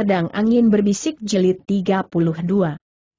Pedang Angin Berbisik jelit 32.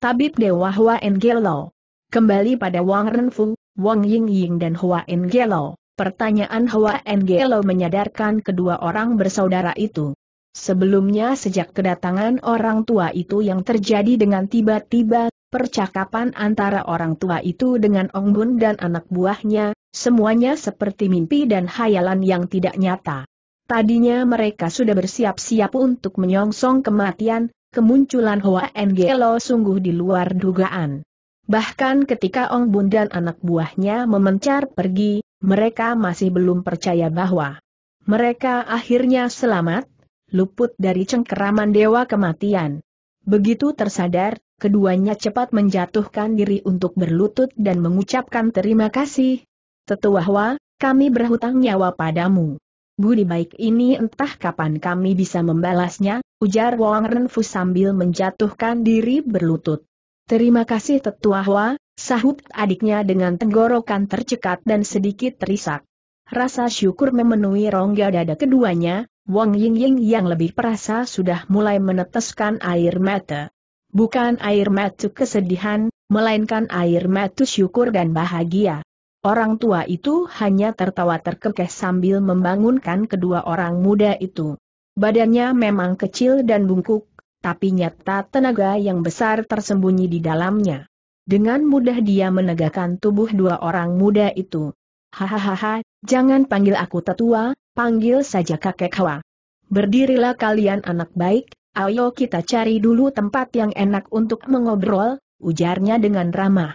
Tabib Dewa Hua Engelo. Kembali pada Wang Renfung, Wang Yingying dan Hua Engelo, pertanyaan Hua Engelo menyadarkan kedua orang bersaudara itu. Sebelumnya sejak kedatangan orang tua itu yang terjadi dengan tiba-tiba, percakapan antara orang tua itu dengan Ong Bun dan anak buahnya, semuanya seperti mimpi dan hayalan yang tidak nyata. Tadinya mereka sudah bersiap-siap untuk menyongsong kematian, kemunculan Hoa Ngelo sungguh di luar dugaan. Bahkan ketika Ong Bun dan anak buahnya memencar pergi, mereka masih belum percaya bahwa mereka akhirnya selamat, luput dari cengkeraman dewa kematian. Begitu tersadar, keduanya cepat menjatuhkan diri untuk berlutut dan mengucapkan terima kasih. Tetua Hoa, kami berhutang nyawa padamu budi baik ini entah kapan kami bisa membalasnya, ujar Wang Renfu sambil menjatuhkan diri berlutut. Terima kasih tetua Hua, sahut adiknya dengan tenggorokan tercekat dan sedikit terisak. Rasa syukur memenuhi rongga dada keduanya, Wang Yingying yang lebih perasa sudah mulai meneteskan air mata. Bukan air mata kesedihan, melainkan air mata syukur dan bahagia. Orang tua itu hanya tertawa terkekeh sambil membangunkan kedua orang muda itu. Badannya memang kecil dan bungkuk, tapi nyata tenaga yang besar tersembunyi di dalamnya. Dengan mudah dia menegakkan tubuh dua orang muda itu. Hahaha, jangan panggil aku tetua, panggil saja kakek Hawa. Berdirilah kalian anak baik, ayo kita cari dulu tempat yang enak untuk mengobrol, ujarnya dengan ramah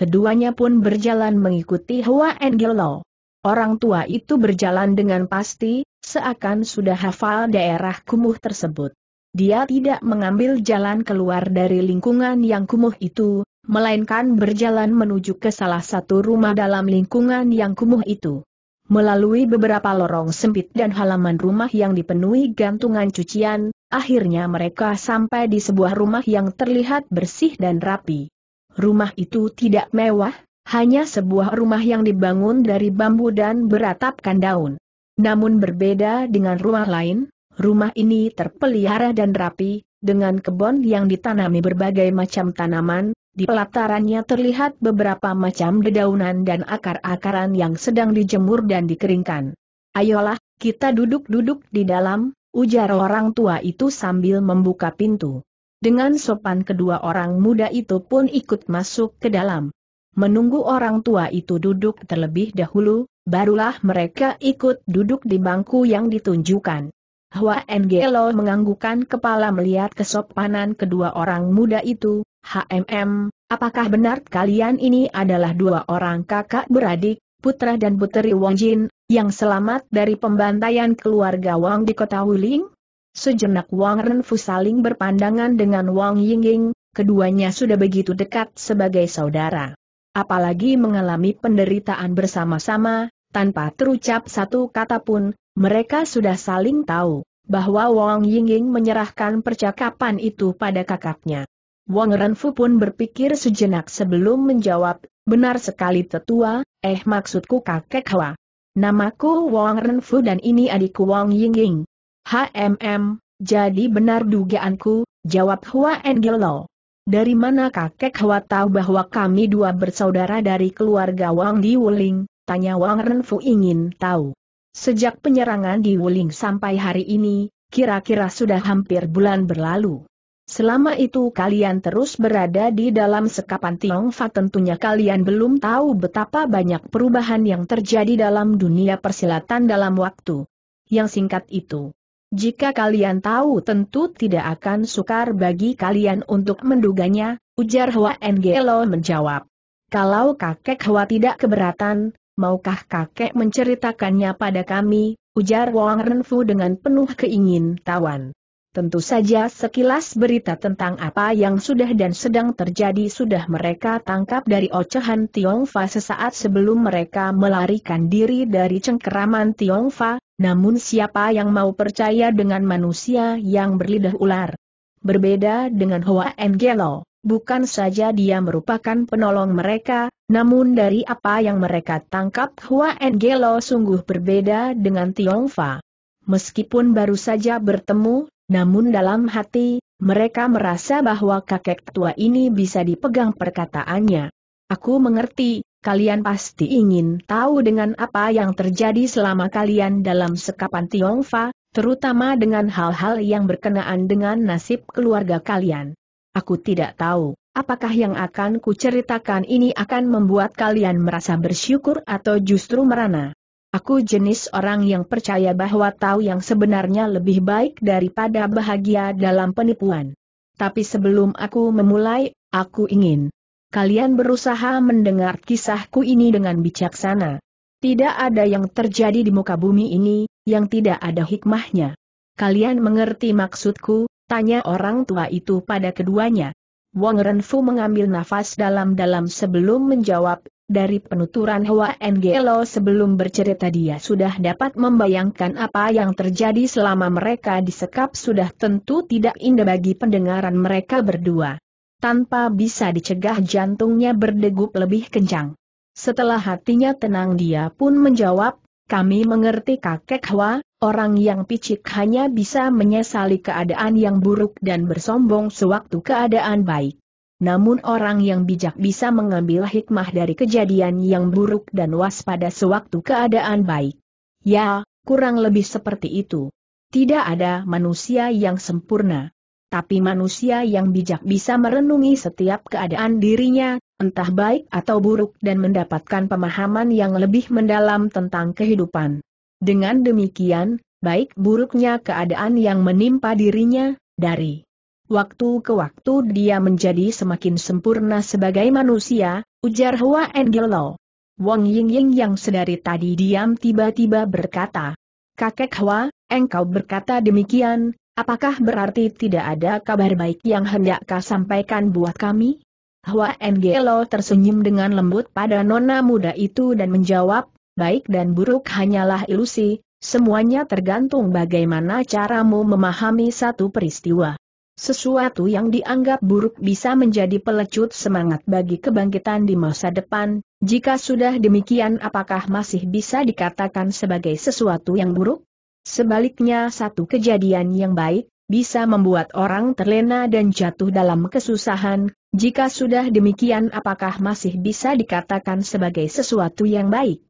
keduanya pun berjalan mengikuti Hua Engelo. Orang tua itu berjalan dengan pasti, seakan sudah hafal daerah kumuh tersebut. Dia tidak mengambil jalan keluar dari lingkungan yang kumuh itu, melainkan berjalan menuju ke salah satu rumah dalam lingkungan yang kumuh itu. Melalui beberapa lorong sempit dan halaman rumah yang dipenuhi gantungan cucian, akhirnya mereka sampai di sebuah rumah yang terlihat bersih dan rapi rumah itu tidak mewah, hanya sebuah rumah yang dibangun dari bambu dan beratapkan daun. Namun berbeda dengan rumah lain, rumah ini terpelihara dan rapi, dengan kebun yang ditanami berbagai macam tanaman, di pelatarannya terlihat beberapa macam dedaunan dan akar-akaran yang sedang dijemur dan dikeringkan. Ayolah, kita duduk-duduk di dalam, ujar orang tua itu sambil membuka pintu. Dengan sopan kedua orang muda itu pun ikut masuk ke dalam. Menunggu orang tua itu duduk terlebih dahulu, barulah mereka ikut duduk di bangku yang ditunjukkan. Hwa Ngelo menganggukkan kepala melihat kesopanan kedua orang muda itu, HMM, apakah benar kalian ini adalah dua orang kakak beradik, putra dan puteri Wang Jin, yang selamat dari pembantaian keluarga Wang di kota Wuling? Sejenak Wang Renfu saling berpandangan dengan Wang Yingying, keduanya sudah begitu dekat sebagai saudara. Apalagi mengalami penderitaan bersama-sama, tanpa terucap satu kata pun, mereka sudah saling tahu bahwa Wang Yingying menyerahkan percakapan itu pada kakaknya. Wang Renfu pun berpikir sejenak sebelum menjawab, benar sekali tetua, eh maksudku kakek Hua. Namaku Wang Renfu dan ini adikku Wang Yingying. HMM, jadi benar dugaanku, jawab Hua Engelo. Dari mana kakek Hua tahu bahwa kami dua bersaudara dari keluarga Wang di Wuling, tanya Wang Renfu ingin tahu. Sejak penyerangan di Wuling sampai hari ini, kira-kira sudah hampir bulan berlalu. Selama itu kalian terus berada di dalam sekapan Tiongfa tentunya kalian belum tahu betapa banyak perubahan yang terjadi dalam dunia persilatan dalam waktu yang singkat itu. Jika kalian tahu tentu tidak akan sukar bagi kalian untuk menduganya, ujar Hua Ngelo menjawab. Kalau kakek Hua tidak keberatan, maukah kakek menceritakannya pada kami, ujar Wang Renfu dengan penuh keingin tawan. Tentu saja sekilas berita tentang apa yang sudah dan sedang terjadi sudah mereka tangkap dari ocehan Tiongfa sesaat sebelum mereka melarikan diri dari cengkeraman Tiongfa, namun siapa yang mau percaya dengan manusia yang berlidah ular? Berbeda dengan Hoa Engelo, bukan saja dia merupakan penolong mereka, namun dari apa yang mereka tangkap Hoa Engelo sungguh berbeda dengan Tiongfa. Meskipun baru saja bertemu, namun dalam hati, mereka merasa bahwa kakek tua ini bisa dipegang perkataannya. Aku mengerti, kalian pasti ingin tahu dengan apa yang terjadi selama kalian dalam sekapan Tiongfa, terutama dengan hal-hal yang berkenaan dengan nasib keluarga kalian. Aku tidak tahu, apakah yang akan kuceritakan ini akan membuat kalian merasa bersyukur atau justru merana. Aku jenis orang yang percaya bahwa tahu yang sebenarnya lebih baik daripada bahagia dalam penipuan. Tapi sebelum aku memulai, aku ingin kalian berusaha mendengar kisahku ini dengan bijaksana. Tidak ada yang terjadi di muka bumi ini yang tidak ada hikmahnya. Kalian mengerti maksudku? Tanya orang tua itu pada keduanya. Wang Renfu mengambil nafas dalam-dalam sebelum menjawab, dari penuturan Hua Ngelo sebelum bercerita dia sudah dapat membayangkan apa yang terjadi selama mereka disekap sudah tentu tidak indah bagi pendengaran mereka berdua. Tanpa bisa dicegah jantungnya berdegup lebih kencang. Setelah hatinya tenang dia pun menjawab, kami mengerti kakek Hua, orang yang picik hanya bisa menyesali keadaan yang buruk dan bersombong sewaktu keadaan baik. Namun orang yang bijak bisa mengambil hikmah dari kejadian yang buruk dan waspada sewaktu keadaan baik. Ya, kurang lebih seperti itu. Tidak ada manusia yang sempurna. Tapi manusia yang bijak bisa merenungi setiap keadaan dirinya, entah baik atau buruk dan mendapatkan pemahaman yang lebih mendalam tentang kehidupan. Dengan demikian, baik buruknya keadaan yang menimpa dirinya, dari Waktu ke waktu dia menjadi semakin sempurna sebagai manusia, ujar Hua Engelo. Wang Yingying yang sedari tadi diam tiba-tiba berkata, Kakek Hua, engkau berkata demikian, apakah berarti tidak ada kabar baik yang hendak kau sampaikan buat kami? Hua Engelo tersenyum dengan lembut pada nona muda itu dan menjawab, baik dan buruk hanyalah ilusi, semuanya tergantung bagaimana caramu memahami satu peristiwa. Sesuatu yang dianggap buruk bisa menjadi pelecut semangat bagi kebangkitan di masa depan, jika sudah demikian apakah masih bisa dikatakan sebagai sesuatu yang buruk? Sebaliknya satu kejadian yang baik, bisa membuat orang terlena dan jatuh dalam kesusahan, jika sudah demikian apakah masih bisa dikatakan sebagai sesuatu yang baik?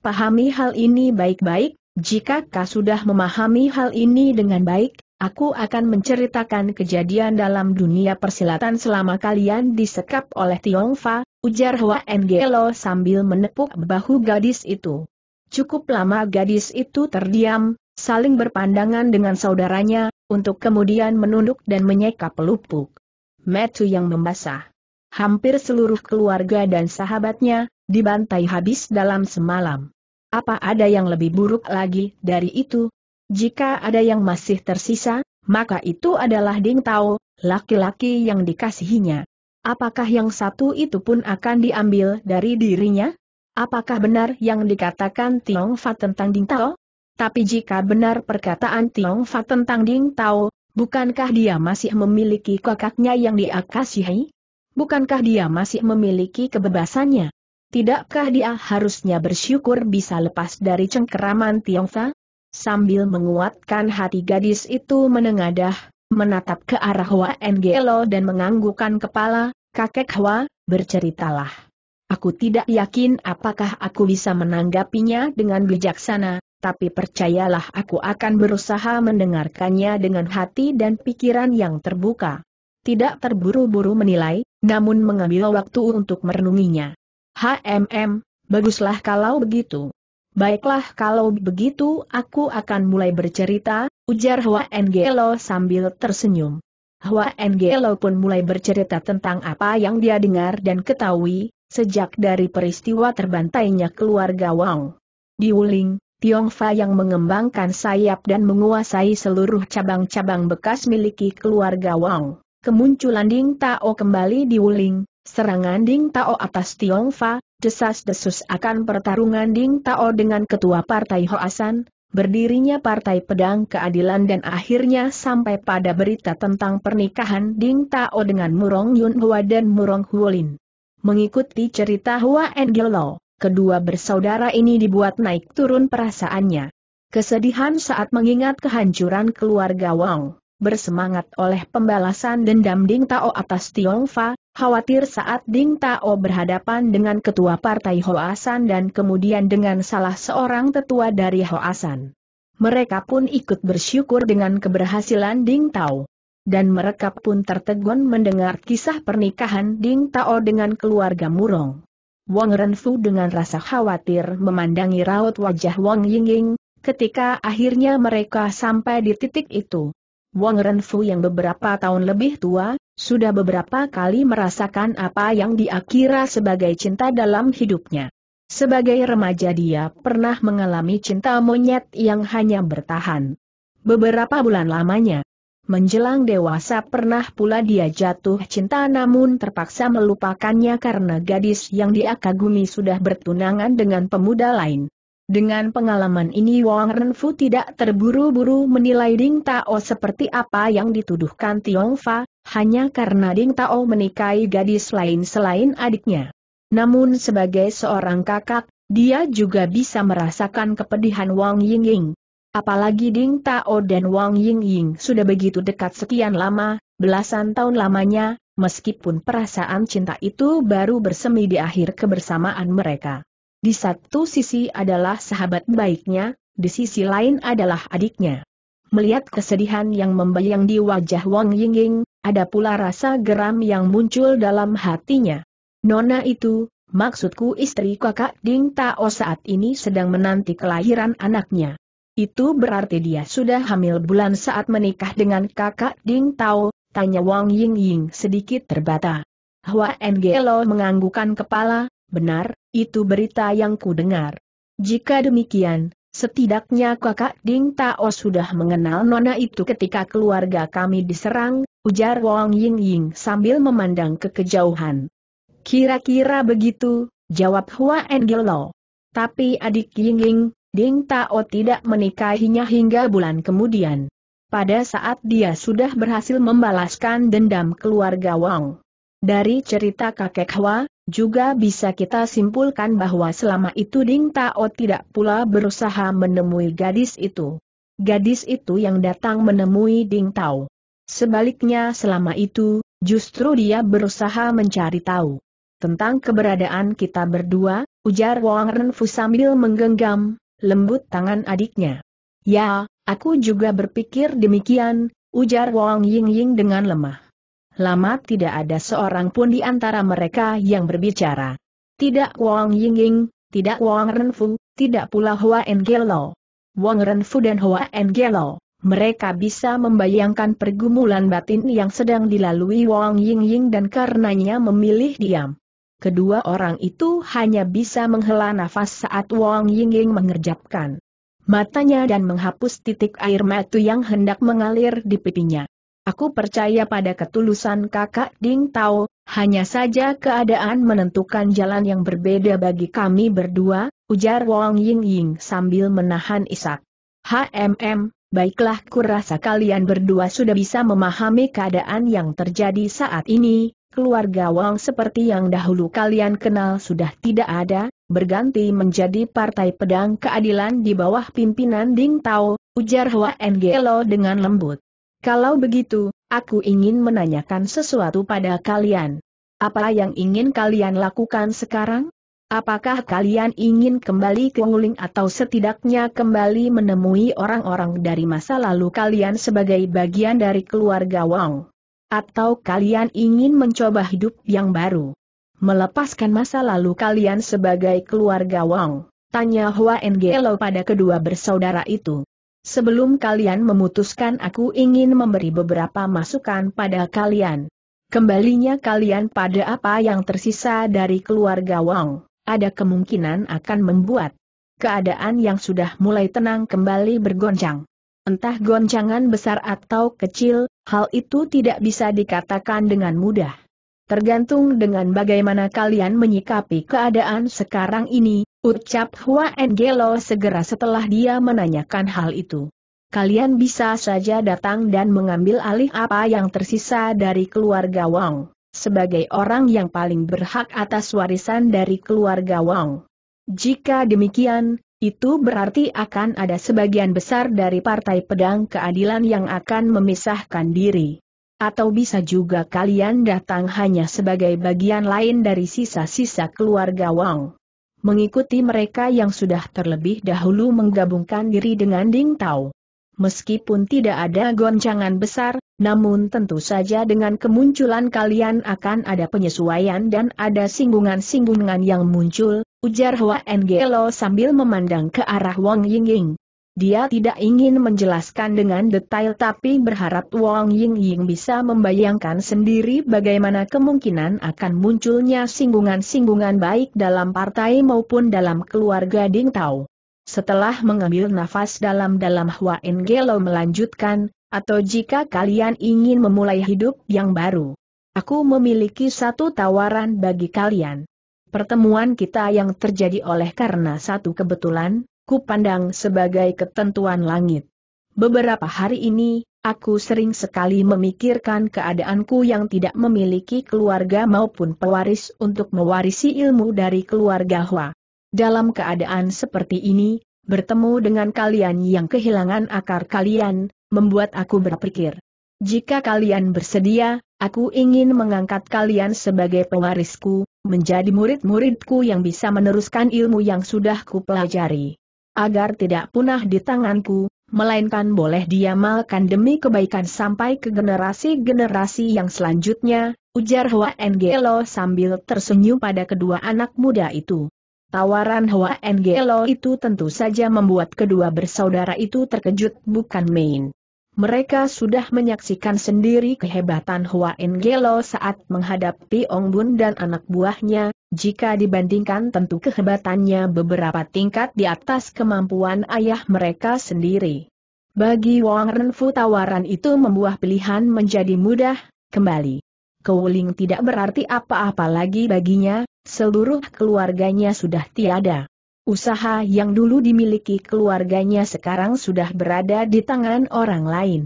Pahami hal ini baik-baik, jika kau sudah memahami hal ini dengan baik, Aku akan menceritakan kejadian dalam dunia persilatan selama kalian disekap oleh Tiongfa, ujar Hua Ngelo sambil menepuk bahu gadis itu. Cukup lama gadis itu terdiam, saling berpandangan dengan saudaranya, untuk kemudian menunduk dan menyeka pelupuk. Metu yang membasah. Hampir seluruh keluarga dan sahabatnya, dibantai habis dalam semalam. Apa ada yang lebih buruk lagi dari itu, jika ada yang masih tersisa, maka itu adalah Ding Tao, laki-laki yang dikasihinya. Apakah yang satu itu pun akan diambil dari dirinya? Apakah benar yang dikatakan Tiong Fa tentang Ding Tao? Tapi jika benar perkataan Tiong Fa tentang Ding Tao, bukankah dia masih memiliki kakaknya yang dia Bukankah dia masih memiliki kebebasannya? Tidakkah dia harusnya bersyukur bisa lepas dari cengkeraman Tiong Fa? Sambil menguatkan hati gadis itu menengadah, menatap ke arah Hua Ngelo dan menganggukkan kepala, kakek Hua, berceritalah. Aku tidak yakin apakah aku bisa menanggapinya dengan bijaksana, tapi percayalah aku akan berusaha mendengarkannya dengan hati dan pikiran yang terbuka. Tidak terburu-buru menilai, namun mengambil waktu untuk merenunginya. HMM, baguslah kalau begitu. Baiklah kalau begitu aku akan mulai bercerita, ujar Hua Ngelo sambil tersenyum. Hua Ngelo pun mulai bercerita tentang apa yang dia dengar dan ketahui, sejak dari peristiwa terbantainya keluarga Wang. Di Wuling, Tiong Fa yang mengembangkan sayap dan menguasai seluruh cabang-cabang bekas miliki keluarga Wang. Kemunculan Ding Tao kembali di Wuling, Serangan Ding Tao atas Tiongfa, desas-desus akan pertarungan Ding Tao dengan ketua partai Hoasan, berdirinya Partai Pedang Keadilan dan akhirnya sampai pada berita tentang pernikahan Ding Tao dengan Murong Yun Hua dan Murong Huolin. Mengikuti cerita Hua Enggelo, kedua bersaudara ini dibuat naik turun perasaannya. Kesedihan saat mengingat kehancuran keluarga Wang, bersemangat oleh pembalasan dendam Ding Tao atas Tiongfa, Khawatir saat Ding Tao berhadapan dengan ketua partai Hoasan dan kemudian dengan salah seorang tetua dari Hoasan. Mereka pun ikut bersyukur dengan keberhasilan Ding Tao. Dan mereka pun tertegun mendengar kisah pernikahan Ding Tao dengan keluarga Murong. Wang Renfu dengan rasa khawatir memandangi raut wajah Wang Yingying, ketika akhirnya mereka sampai di titik itu. Wang Renfu yang beberapa tahun lebih tua, sudah beberapa kali merasakan apa yang diakira sebagai cinta dalam hidupnya. Sebagai remaja dia pernah mengalami cinta monyet yang hanya bertahan beberapa bulan lamanya. Menjelang dewasa pernah pula dia jatuh cinta namun terpaksa melupakannya karena gadis yang dia kagumi sudah bertunangan dengan pemuda lain. Dengan pengalaman ini Wang Renfu tidak terburu-buru menilai Ding Tao seperti apa yang dituduhkan Tiong Fa, hanya karena Ding Tao menikahi gadis lain selain adiknya. Namun sebagai seorang kakak, dia juga bisa merasakan kepedihan Wang Yingying. Apalagi Ding Tao dan Wang Yingying sudah begitu dekat sekian lama, belasan tahun lamanya, meskipun perasaan cinta itu baru bersemi di akhir kebersamaan mereka. Di satu sisi adalah sahabat baiknya, di sisi lain adalah adiknya. Melihat kesedihan yang membayang di wajah Wang Yingying, ada pula rasa geram yang muncul dalam hatinya. Nona itu, maksudku istri kakak Ding Tao saat ini sedang menanti kelahiran anaknya. Itu berarti dia sudah hamil bulan saat menikah dengan kakak Ding Tao, tanya Wang Yingying sedikit terbata. Hua Ngelo menganggukan kepala, Benar, itu berita yang ku dengar. Jika demikian, setidaknya kakak Ding Tao sudah mengenal nona itu ketika keluarga kami diserang, ujar Wang Ying Ying sambil memandang ke kejauhan. Kira-kira begitu, jawab Hua Enggelo. Tapi adik Ying Ying, Ding Tao tidak menikahinya hingga bulan kemudian. Pada saat dia sudah berhasil membalaskan dendam keluarga Wang. Dari cerita kakek Hua, juga bisa kita simpulkan bahwa selama itu Ding Tao tidak pula berusaha menemui gadis itu. Gadis itu yang datang menemui Ding Tao. Sebaliknya selama itu, justru dia berusaha mencari tahu. Tentang keberadaan kita berdua, ujar Wang Renfu sambil menggenggam, lembut tangan adiknya. Ya, aku juga berpikir demikian, ujar Wang Yingying dengan lemah lama tidak ada seorang pun di antara mereka yang berbicara. Tidak Wang Yingying, tidak Wang Renfu, tidak pula Hua Engelo. Wang Renfu dan Hua Engelo, mereka bisa membayangkan pergumulan batin yang sedang dilalui Wang Yingying dan karenanya memilih diam. Kedua orang itu hanya bisa menghela nafas saat Wang Yingying mengerjapkan matanya dan menghapus titik air mata yang hendak mengalir di pipinya. Aku percaya pada ketulusan kakak Ding Tao, hanya saja keadaan menentukan jalan yang berbeda bagi kami berdua, ujar Wong Ying Ying sambil menahan isak. HMM, baiklah kurasa kalian berdua sudah bisa memahami keadaan yang terjadi saat ini, keluarga Wong seperti yang dahulu kalian kenal sudah tidak ada, berganti menjadi Partai Pedang Keadilan di bawah pimpinan Ding Tao, ujar Hua Ngelo dengan lembut. Kalau begitu, aku ingin menanyakan sesuatu pada kalian. Apa yang ingin kalian lakukan sekarang? Apakah kalian ingin kembali ke Wuling atau setidaknya kembali menemui orang-orang dari masa lalu kalian sebagai bagian dari keluarga Wang? Atau kalian ingin mencoba hidup yang baru? Melepaskan masa lalu kalian sebagai keluarga Wang? Tanya Hua Ngelo pada kedua bersaudara itu. Sebelum kalian memutuskan aku ingin memberi beberapa masukan pada kalian. Kembalinya kalian pada apa yang tersisa dari keluarga Wang, ada kemungkinan akan membuat keadaan yang sudah mulai tenang kembali bergoncang. Entah goncangan besar atau kecil, hal itu tidak bisa dikatakan dengan mudah. Tergantung dengan bagaimana kalian menyikapi keadaan sekarang ini, Ucap Hua Engelo segera setelah dia menanyakan hal itu. Kalian bisa saja datang dan mengambil alih apa yang tersisa dari keluarga Wang, sebagai orang yang paling berhak atas warisan dari keluarga Wang. Jika demikian, itu berarti akan ada sebagian besar dari Partai Pedang Keadilan yang akan memisahkan diri. Atau bisa juga kalian datang hanya sebagai bagian lain dari sisa-sisa keluarga Wang mengikuti mereka yang sudah terlebih dahulu menggabungkan diri dengan Ding Tao. Meskipun tidak ada goncangan besar, namun tentu saja dengan kemunculan kalian akan ada penyesuaian dan ada singgungan-singgungan yang muncul, ujar Hua Ngelo sambil memandang ke arah Wang Yingying. Dia tidak ingin menjelaskan dengan detail tapi berharap Wang Ying Ying bisa membayangkan sendiri bagaimana kemungkinan akan munculnya singgungan-singgungan baik dalam partai maupun dalam keluarga Ding Tao. Setelah mengambil nafas dalam-dalam Hua Engelo melanjutkan, atau jika kalian ingin memulai hidup yang baru. Aku memiliki satu tawaran bagi kalian. Pertemuan kita yang terjadi oleh karena satu kebetulan, kupandang sebagai ketentuan langit. Beberapa hari ini, aku sering sekali memikirkan keadaanku yang tidak memiliki keluarga maupun pewaris untuk mewarisi ilmu dari keluarga Hua. Dalam keadaan seperti ini, bertemu dengan kalian yang kehilangan akar kalian, membuat aku berpikir. Jika kalian bersedia, aku ingin mengangkat kalian sebagai pewarisku, menjadi murid-muridku yang bisa meneruskan ilmu yang sudah kupelajari agar tidak punah di tanganku, melainkan boleh diamalkan demi kebaikan sampai ke generasi-generasi yang selanjutnya, ujar Hua Ngelo sambil tersenyum pada kedua anak muda itu. Tawaran Hua Ngelo itu tentu saja membuat kedua bersaudara itu terkejut bukan main. Mereka sudah menyaksikan sendiri kehebatan Hua Ngelo saat menghadapi Ong Bun dan anak buahnya, jika dibandingkan tentu kehebatannya beberapa tingkat di atas kemampuan ayah mereka sendiri. Bagi Wang Renfu tawaran itu membuah pilihan menjadi mudah, kembali. Kewuling tidak berarti apa-apa lagi baginya, seluruh keluarganya sudah tiada. Usaha yang dulu dimiliki keluarganya sekarang sudah berada di tangan orang lain.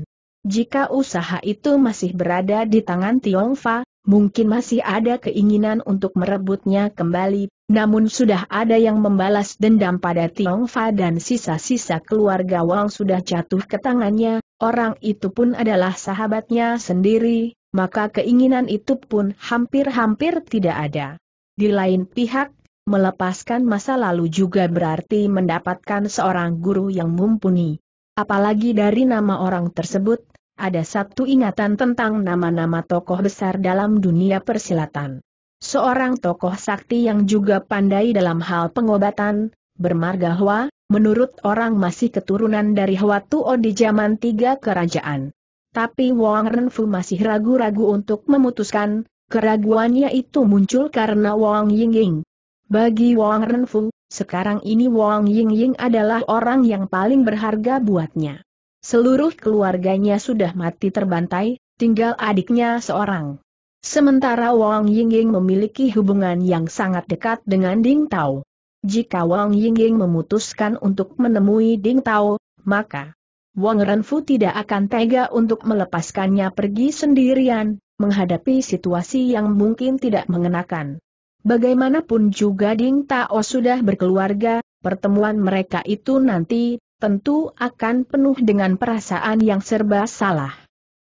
Jika usaha itu masih berada di tangan Tiongfa, mungkin masih ada keinginan untuk merebutnya kembali, namun sudah ada yang membalas dendam pada Tiongfa dan sisa-sisa keluarga Wang sudah jatuh ke tangannya, orang itu pun adalah sahabatnya sendiri, maka keinginan itu pun hampir-hampir tidak ada. Di lain pihak, melepaskan masa lalu juga berarti mendapatkan seorang guru yang mumpuni. Apalagi dari nama orang tersebut, ada satu ingatan tentang nama-nama tokoh besar dalam dunia persilatan. Seorang tokoh sakti yang juga pandai dalam hal pengobatan, bermarga Hua, menurut orang masih keturunan dari Hwa Tuo di zaman tiga kerajaan. Tapi Wang Renfu masih ragu-ragu untuk memutuskan, keraguannya itu muncul karena Wang Yingying. Bagi Wang Renfu, sekarang ini Wang Yingying adalah orang yang paling berharga buatnya. Seluruh keluarganya sudah mati terbantai, tinggal adiknya seorang. Sementara Wang Yingying memiliki hubungan yang sangat dekat dengan Ding Tao. Jika Wang Yingying memutuskan untuk menemui Ding Tao, maka Wang Renfu tidak akan tega untuk melepaskannya pergi sendirian, menghadapi situasi yang mungkin tidak mengenakan. Bagaimanapun juga Ding Tao sudah berkeluarga, pertemuan mereka itu nanti tentu akan penuh dengan perasaan yang serba salah.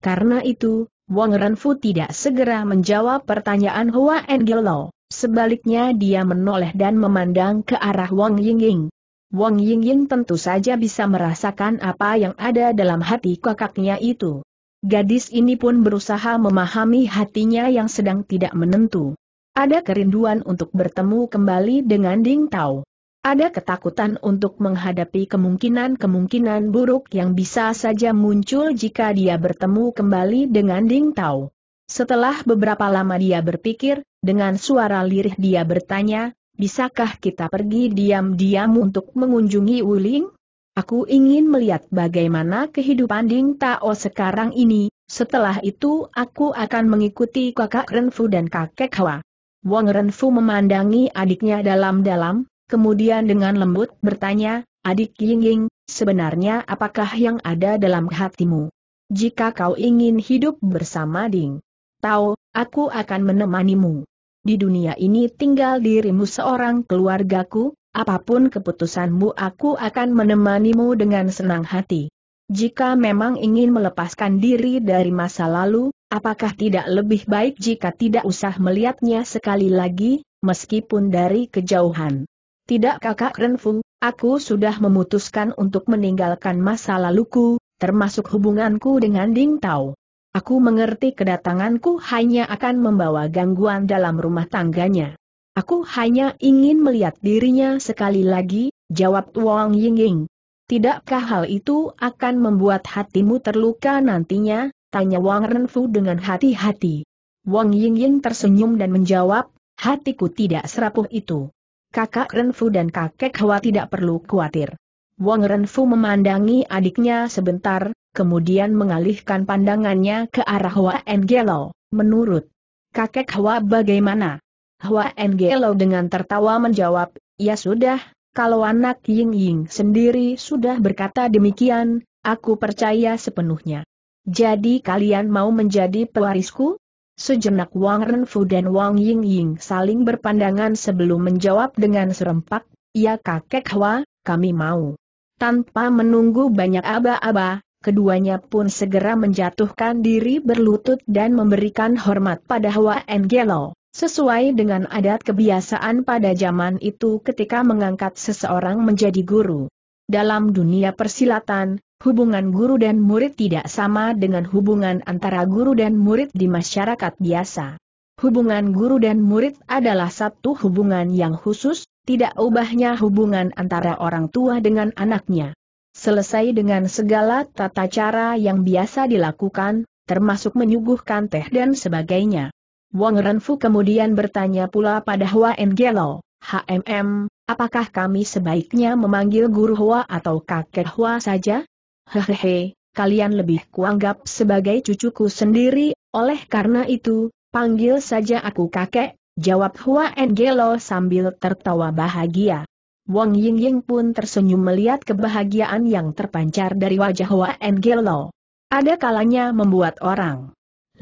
Karena itu, Wang Renfu tidak segera menjawab pertanyaan Hua Engelo, Sebaliknya dia menoleh dan memandang ke arah Wang Yingying. Wang Yingying tentu saja bisa merasakan apa yang ada dalam hati kakaknya itu. Gadis ini pun berusaha memahami hatinya yang sedang tidak menentu. Ada kerinduan untuk bertemu kembali dengan Ding Tao. Ada ketakutan untuk menghadapi kemungkinan-kemungkinan buruk yang bisa saja muncul jika dia bertemu kembali dengan Ding Tao. Setelah beberapa lama dia berpikir, dengan suara lirih dia bertanya, Bisakah kita pergi diam-diam untuk mengunjungi Wuling? Aku ingin melihat bagaimana kehidupan Ding Tao sekarang ini, setelah itu aku akan mengikuti kakak Renfu dan kakek Hwa. Wang Renfu memandangi adiknya dalam-dalam, kemudian dengan lembut bertanya, Adik Yingying, sebenarnya apakah yang ada dalam hatimu? Jika kau ingin hidup bersama Ding Tao, aku akan menemanimu. Di dunia ini tinggal dirimu seorang keluargaku, apapun keputusanmu aku akan menemanimu dengan senang hati. Jika memang ingin melepaskan diri dari masa lalu, apakah tidak lebih baik jika tidak usah melihatnya sekali lagi, meskipun dari kejauhan? Tidak kakak Renfung, aku sudah memutuskan untuk meninggalkan masa laluku, termasuk hubunganku dengan Ding Tao. Aku mengerti kedatanganku hanya akan membawa gangguan dalam rumah tangganya. Aku hanya ingin melihat dirinya sekali lagi, jawab Wang Yingying. Tidakkah hal itu akan membuat hatimu terluka nantinya, tanya Wang Renfu dengan hati-hati. Wang Yingying tersenyum dan menjawab, hatiku tidak serapuh itu kakak Renfu dan kakek Hwa tidak perlu khawatir. Wang Renfu memandangi adiknya sebentar, kemudian mengalihkan pandangannya ke arah Hua Engelo. Menurut kakek Hwa bagaimana? Hua Engelo dengan tertawa menjawab, ya sudah, kalau anak Ying Ying sendiri sudah berkata demikian, aku percaya sepenuhnya. Jadi kalian mau menjadi pewarisku? Sejenak Wang Renfu dan Wang Yingying saling berpandangan sebelum menjawab dengan serempak, Ya kakek Hwa, kami mau. Tanpa menunggu banyak aba-aba, keduanya pun segera menjatuhkan diri berlutut dan memberikan hormat pada Hua Engelo. Sesuai dengan adat kebiasaan pada zaman itu ketika mengangkat seseorang menjadi guru. Dalam dunia persilatan, hubungan guru dan murid tidak sama dengan hubungan antara guru dan murid di masyarakat biasa. Hubungan guru dan murid adalah satu hubungan yang khusus, tidak ubahnya hubungan antara orang tua dengan anaknya. Selesai dengan segala tata cara yang biasa dilakukan, termasuk menyuguhkan teh dan sebagainya. Wang Renfu kemudian bertanya pula pada Hua Engelo, HMM, apakah kami sebaiknya memanggil guru Hua atau kakek Hua saja? Hehehe, kalian lebih kuanggap sebagai cucuku sendiri, oleh karena itu, panggil saja aku kakek, jawab Hua Engelo sambil tertawa bahagia. Wang Yingying pun tersenyum melihat kebahagiaan yang terpancar dari wajah Hua Engelo. Ada kalanya membuat orang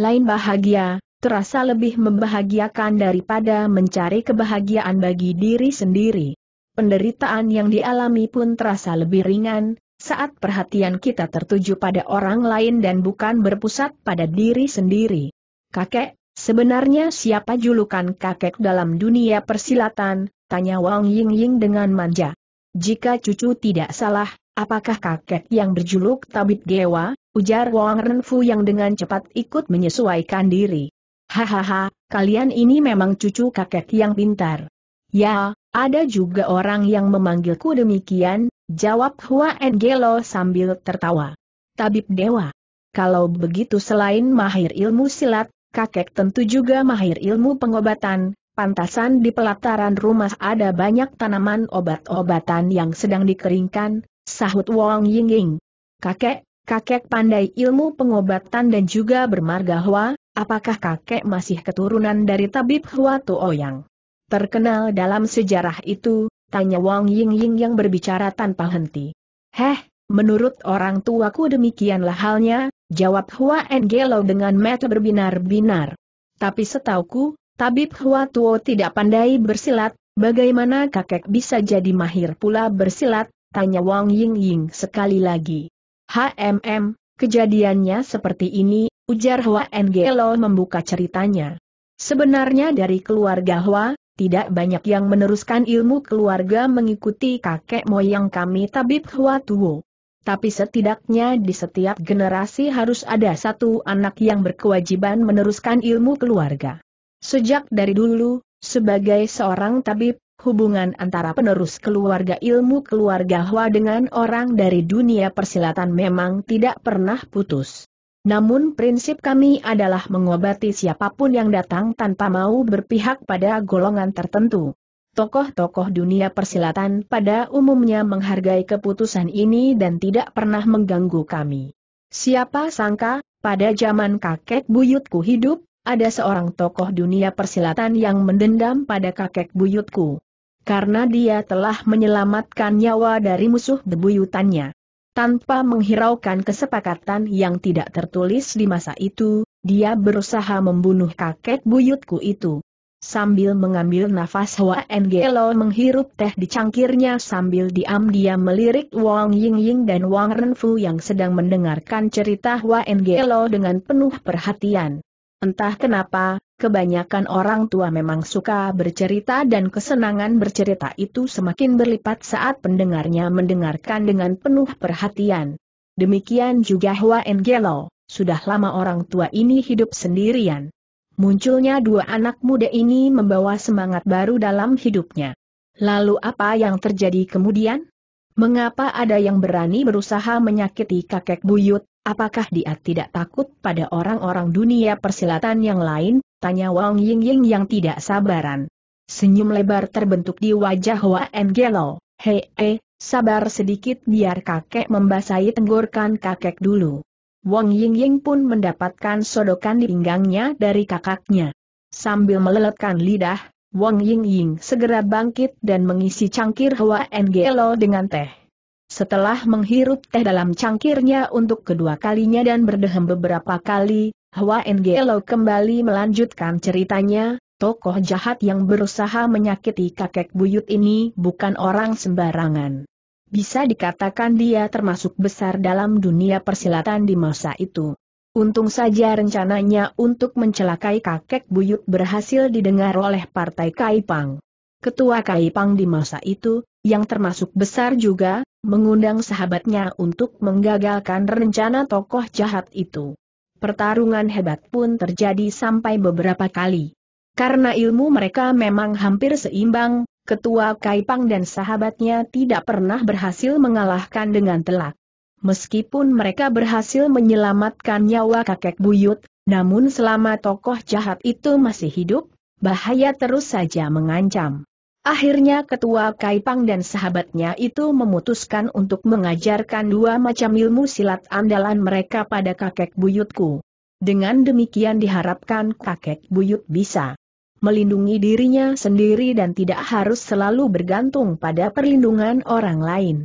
lain bahagia, terasa lebih membahagiakan daripada mencari kebahagiaan bagi diri sendiri. Penderitaan yang dialami pun terasa lebih ringan, saat perhatian kita tertuju pada orang lain dan bukan berpusat pada diri sendiri. Kakek, sebenarnya siapa julukan kakek dalam dunia persilatan? Tanya Wang Ying Ying dengan manja. Jika cucu tidak salah, apakah kakek yang berjuluk tabib dewa? Ujar Wang Renfu yang dengan cepat ikut menyesuaikan diri. Hahaha, kalian ini memang cucu kakek yang pintar. Ya, ada juga orang yang memanggilku demikian, jawab Hua Engelo sambil tertawa. Tabib Dewa. Kalau begitu selain mahir ilmu silat, kakek tentu juga mahir ilmu pengobatan, pantasan di pelataran rumah ada banyak tanaman obat-obatan yang sedang dikeringkan, sahut Wong Yingying. Kakek, kakek pandai ilmu pengobatan dan juga bermarga Hua, apakah kakek masih keturunan dari tabib Hua Tuoyang? Terkenal dalam sejarah itu, tanya Wang Ying Ying yang berbicara tanpa henti. Heh, menurut orang tuaku demikianlah halnya, jawab Hua Engelo dengan mata berbinar-binar. Tapi setauku, tabib Hua Tuo tidak pandai bersilat, bagaimana kakek bisa jadi mahir pula bersilat, tanya Wang Ying Ying sekali lagi. HMM, kejadiannya seperti ini, ujar Hua Engelo membuka ceritanya. Sebenarnya dari keluarga Hua, tidak banyak yang meneruskan ilmu keluarga mengikuti kakek moyang kami tabib Hua Tuo. Tapi setidaknya di setiap generasi harus ada satu anak yang berkewajiban meneruskan ilmu keluarga. Sejak dari dulu, sebagai seorang tabib, hubungan antara penerus keluarga ilmu keluarga Hua dengan orang dari dunia persilatan memang tidak pernah putus. Namun prinsip kami adalah mengobati siapapun yang datang tanpa mau berpihak pada golongan tertentu. Tokoh-tokoh dunia persilatan pada umumnya menghargai keputusan ini dan tidak pernah mengganggu kami. Siapa sangka, pada zaman kakek buyutku hidup, ada seorang tokoh dunia persilatan yang mendendam pada kakek buyutku. Karena dia telah menyelamatkan nyawa dari musuh bebuyutannya. Tanpa menghiraukan kesepakatan yang tidak tertulis di masa itu, dia berusaha membunuh kakek buyutku itu. Sambil mengambil nafas Hua Ngelo menghirup teh di cangkirnya sambil diam-diam melirik Wang Yingying dan Wang Renfu yang sedang mendengarkan cerita Hua Ngelo dengan penuh perhatian. Entah kenapa, Kebanyakan orang tua memang suka bercerita dan kesenangan bercerita itu semakin berlipat saat pendengarnya mendengarkan dengan penuh perhatian. Demikian juga Hua Engelo, sudah lama orang tua ini hidup sendirian. Munculnya dua anak muda ini membawa semangat baru dalam hidupnya. Lalu apa yang terjadi kemudian? Mengapa ada yang berani berusaha menyakiti kakek buyut, apakah dia tidak takut pada orang-orang dunia persilatan yang lain, tanya Wang Yingying yang tidak sabaran. Senyum lebar terbentuk di wajah Hua Gelo, hei, he, sabar sedikit biar kakek membasahi tenggorokan kakek dulu. Wang Yingying pun mendapatkan sodokan di pinggangnya dari kakaknya. Sambil meleletkan lidah, Wang Ying Ying segera bangkit dan mengisi cangkir Hua Ngelo dengan teh. Setelah menghirup teh dalam cangkirnya untuk kedua kalinya dan berdehem beberapa kali, Hua Ngelo kembali melanjutkan ceritanya, tokoh jahat yang berusaha menyakiti kakek buyut ini bukan orang sembarangan. Bisa dikatakan dia termasuk besar dalam dunia persilatan di masa itu. Untung saja rencananya untuk mencelakai kakek buyut berhasil didengar oleh partai Kaipang. Ketua Kaipang di masa itu, yang termasuk besar juga, mengundang sahabatnya untuk menggagalkan rencana tokoh jahat itu. Pertarungan hebat pun terjadi sampai beberapa kali. Karena ilmu mereka memang hampir seimbang, ketua Kaipang dan sahabatnya tidak pernah berhasil mengalahkan dengan telak. Meskipun mereka berhasil menyelamatkan nyawa kakek buyut, namun selama tokoh jahat itu masih hidup, bahaya terus saja mengancam. Akhirnya ketua Kaipang dan sahabatnya itu memutuskan untuk mengajarkan dua macam ilmu silat andalan mereka pada kakek buyutku. Dengan demikian diharapkan kakek buyut bisa melindungi dirinya sendiri dan tidak harus selalu bergantung pada perlindungan orang lain.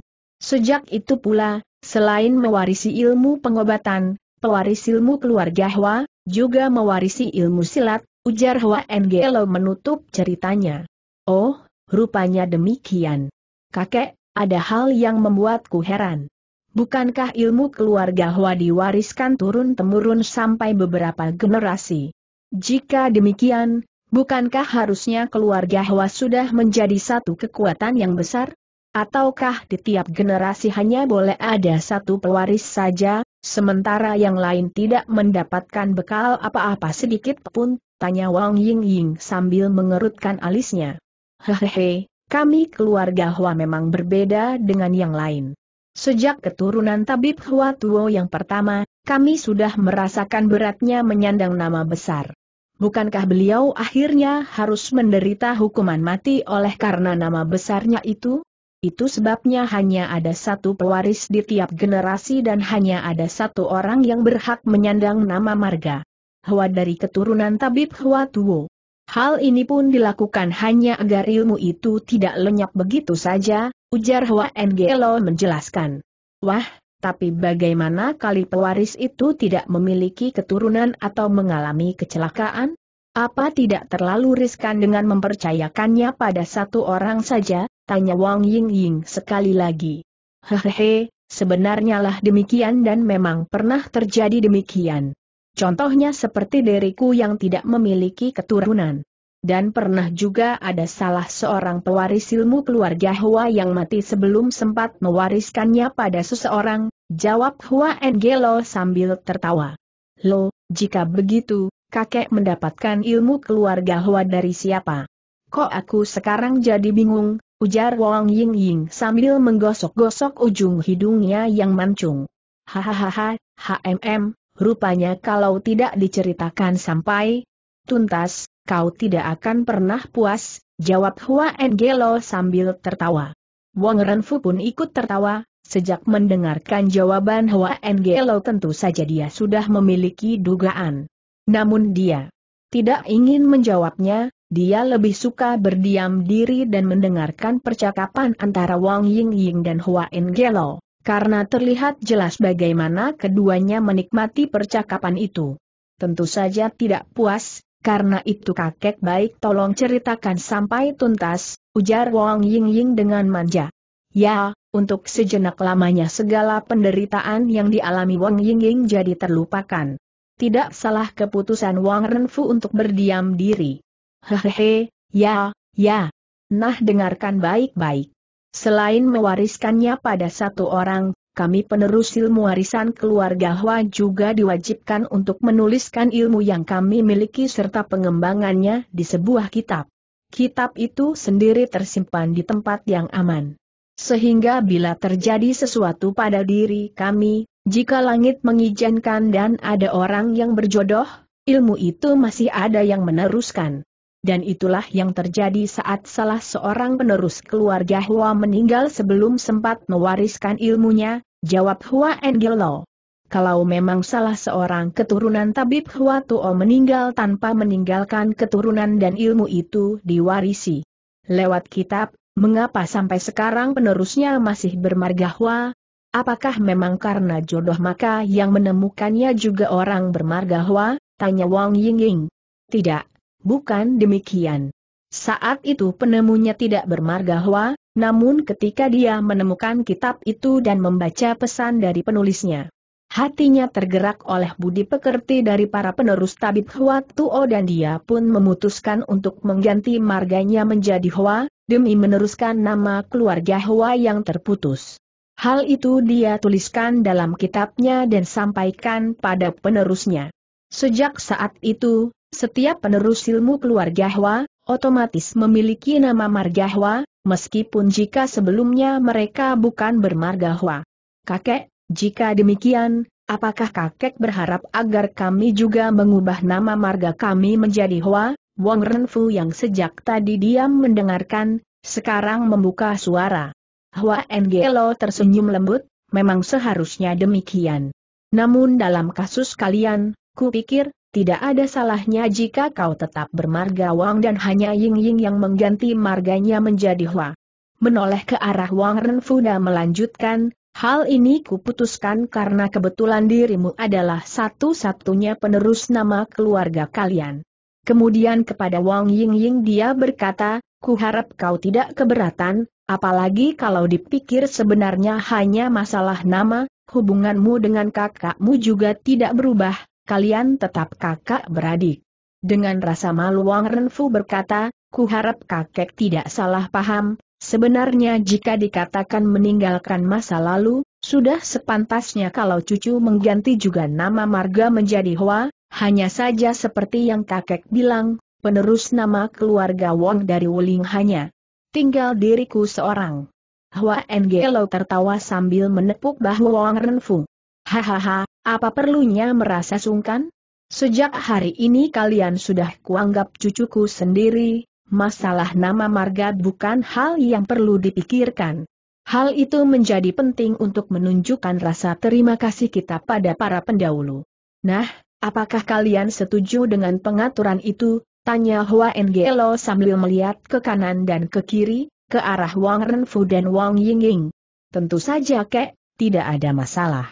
Sejak itu pula, Selain mewarisi ilmu pengobatan, pewaris ilmu keluarga Hwa, juga mewarisi ilmu silat, ujar Hwa Ngelo menutup ceritanya. Oh, rupanya demikian. Kakek, ada hal yang membuatku heran. Bukankah ilmu keluarga Hwa diwariskan turun-temurun sampai beberapa generasi? Jika demikian, bukankah harusnya keluarga Hwa sudah menjadi satu kekuatan yang besar? Ataukah di tiap generasi hanya boleh ada satu pewaris saja, sementara yang lain tidak mendapatkan bekal apa-apa sedikit pun, tanya Wang Ying Ying sambil mengerutkan alisnya. Hehehe, kami keluarga Hua memang berbeda dengan yang lain. Sejak keturunan tabib Hua Tuo yang pertama, kami sudah merasakan beratnya menyandang nama besar. Bukankah beliau akhirnya harus menderita hukuman mati oleh karena nama besarnya itu? Itu sebabnya hanya ada satu pewaris di tiap generasi dan hanya ada satu orang yang berhak menyandang nama marga. Hwa dari keturunan tabib Hwa Tuo. Hal ini pun dilakukan hanya agar ilmu itu tidak lenyap begitu saja, ujar Hwa Ngelo menjelaskan. Wah, tapi bagaimana kali pewaris itu tidak memiliki keturunan atau mengalami kecelakaan? Apa tidak terlalu riskan dengan mempercayakannya pada satu orang saja? Tanya Wang Ying Ying sekali lagi. Hehehe, sebenarnya lah demikian dan memang pernah terjadi demikian. Contohnya seperti diriku yang tidak memiliki keturunan. Dan pernah juga ada salah seorang pewaris ilmu keluarga Hua yang mati sebelum sempat mewariskannya pada seseorang, jawab Hua Ngelo sambil tertawa. Lo, jika begitu, kakek mendapatkan ilmu keluarga Hua dari siapa? Kok aku sekarang jadi bingung, ujar Wang Ying Ying sambil menggosok-gosok ujung hidungnya yang mancung. Hahaha, HMM, rupanya kalau tidak diceritakan sampai tuntas, kau tidak akan pernah puas, jawab Hua Engelo sambil tertawa. Wang Renfu pun ikut tertawa, sejak mendengarkan jawaban Hua Engelo tentu saja dia sudah memiliki dugaan. Namun dia tidak ingin menjawabnya, dia lebih suka berdiam diri dan mendengarkan percakapan antara Wang Ying Ying dan Hua In karena terlihat jelas bagaimana keduanya menikmati percakapan itu. Tentu saja tidak puas, karena itu kakek baik tolong ceritakan sampai tuntas, ujar Wang Ying Ying dengan manja. Ya, untuk sejenak lamanya segala penderitaan yang dialami Wang Ying Ying jadi terlupakan. Tidak salah keputusan Wang Renfu untuk berdiam diri. Hehehe, ya, ya. Nah dengarkan baik-baik. Selain mewariskannya pada satu orang, kami penerus ilmu warisan keluarga Hua juga diwajibkan untuk menuliskan ilmu yang kami miliki serta pengembangannya di sebuah kitab. Kitab itu sendiri tersimpan di tempat yang aman. Sehingga bila terjadi sesuatu pada diri kami, jika langit mengizinkan dan ada orang yang berjodoh, ilmu itu masih ada yang meneruskan. Dan itulah yang terjadi saat salah seorang penerus keluarga Hua meninggal sebelum sempat mewariskan ilmunya, jawab Hua Engelo. Kalau memang salah seorang keturunan tabib Hua Tuo meninggal tanpa meninggalkan keturunan dan ilmu itu diwarisi. Lewat kitab, mengapa sampai sekarang penerusnya masih bermarga Hua, Apakah memang karena jodoh maka yang menemukannya juga orang bermarga Hua? Tanya Wang Yingying. Tidak, bukan demikian. Saat itu penemunya tidak bermarga Hua, namun ketika dia menemukan kitab itu dan membaca pesan dari penulisnya. Hatinya tergerak oleh budi pekerti dari para penerus tabib Hua Tuo dan dia pun memutuskan untuk mengganti marganya menjadi Hua, demi meneruskan nama keluarga Hua yang terputus. Hal itu dia tuliskan dalam kitabnya dan sampaikan pada penerusnya. Sejak saat itu, setiap penerus ilmu keluarga Hwa, otomatis memiliki nama marga Hwa, meskipun jika sebelumnya mereka bukan bermarga Hwa. Kakek, jika demikian, apakah kakek berharap agar kami juga mengubah nama marga kami menjadi Hwa? Wong Renfu yang sejak tadi diam mendengarkan, sekarang membuka suara. Hua Ngelo tersenyum lembut, memang seharusnya demikian. Namun dalam kasus kalian, kupikir, tidak ada salahnya jika kau tetap bermarga Wang dan hanya Ying Ying yang mengganti marganya menjadi Hua. Menoleh ke arah Wang Renfuda melanjutkan, hal ini kuputuskan karena kebetulan dirimu adalah satu-satunya penerus nama keluarga kalian. Kemudian kepada Wang Ying Ying dia berkata, ku harap kau tidak keberatan, Apalagi kalau dipikir sebenarnya hanya masalah nama, hubunganmu dengan kakakmu juga tidak berubah, kalian tetap kakak beradik. Dengan rasa malu Wang Renfu berkata, kuharap kakek tidak salah paham, sebenarnya jika dikatakan meninggalkan masa lalu, sudah sepantasnya kalau cucu mengganti juga nama marga menjadi Hua, hanya saja seperti yang kakek bilang, penerus nama keluarga Wang dari Wuling hanya tinggal diriku seorang. Hua Ngelo tertawa sambil menepuk bahu Wang Renfu. Hahaha, apa perlunya merasa sungkan? Sejak hari ini kalian sudah kuanggap cucuku sendiri, masalah nama marga bukan hal yang perlu dipikirkan. Hal itu menjadi penting untuk menunjukkan rasa terima kasih kita pada para pendahulu. Nah, apakah kalian setuju dengan pengaturan itu? Tanya Hua Ngelo sambil melihat ke kanan dan ke kiri, ke arah Wang Renfu dan Wang Yingying. Tentu saja kek, tidak ada masalah.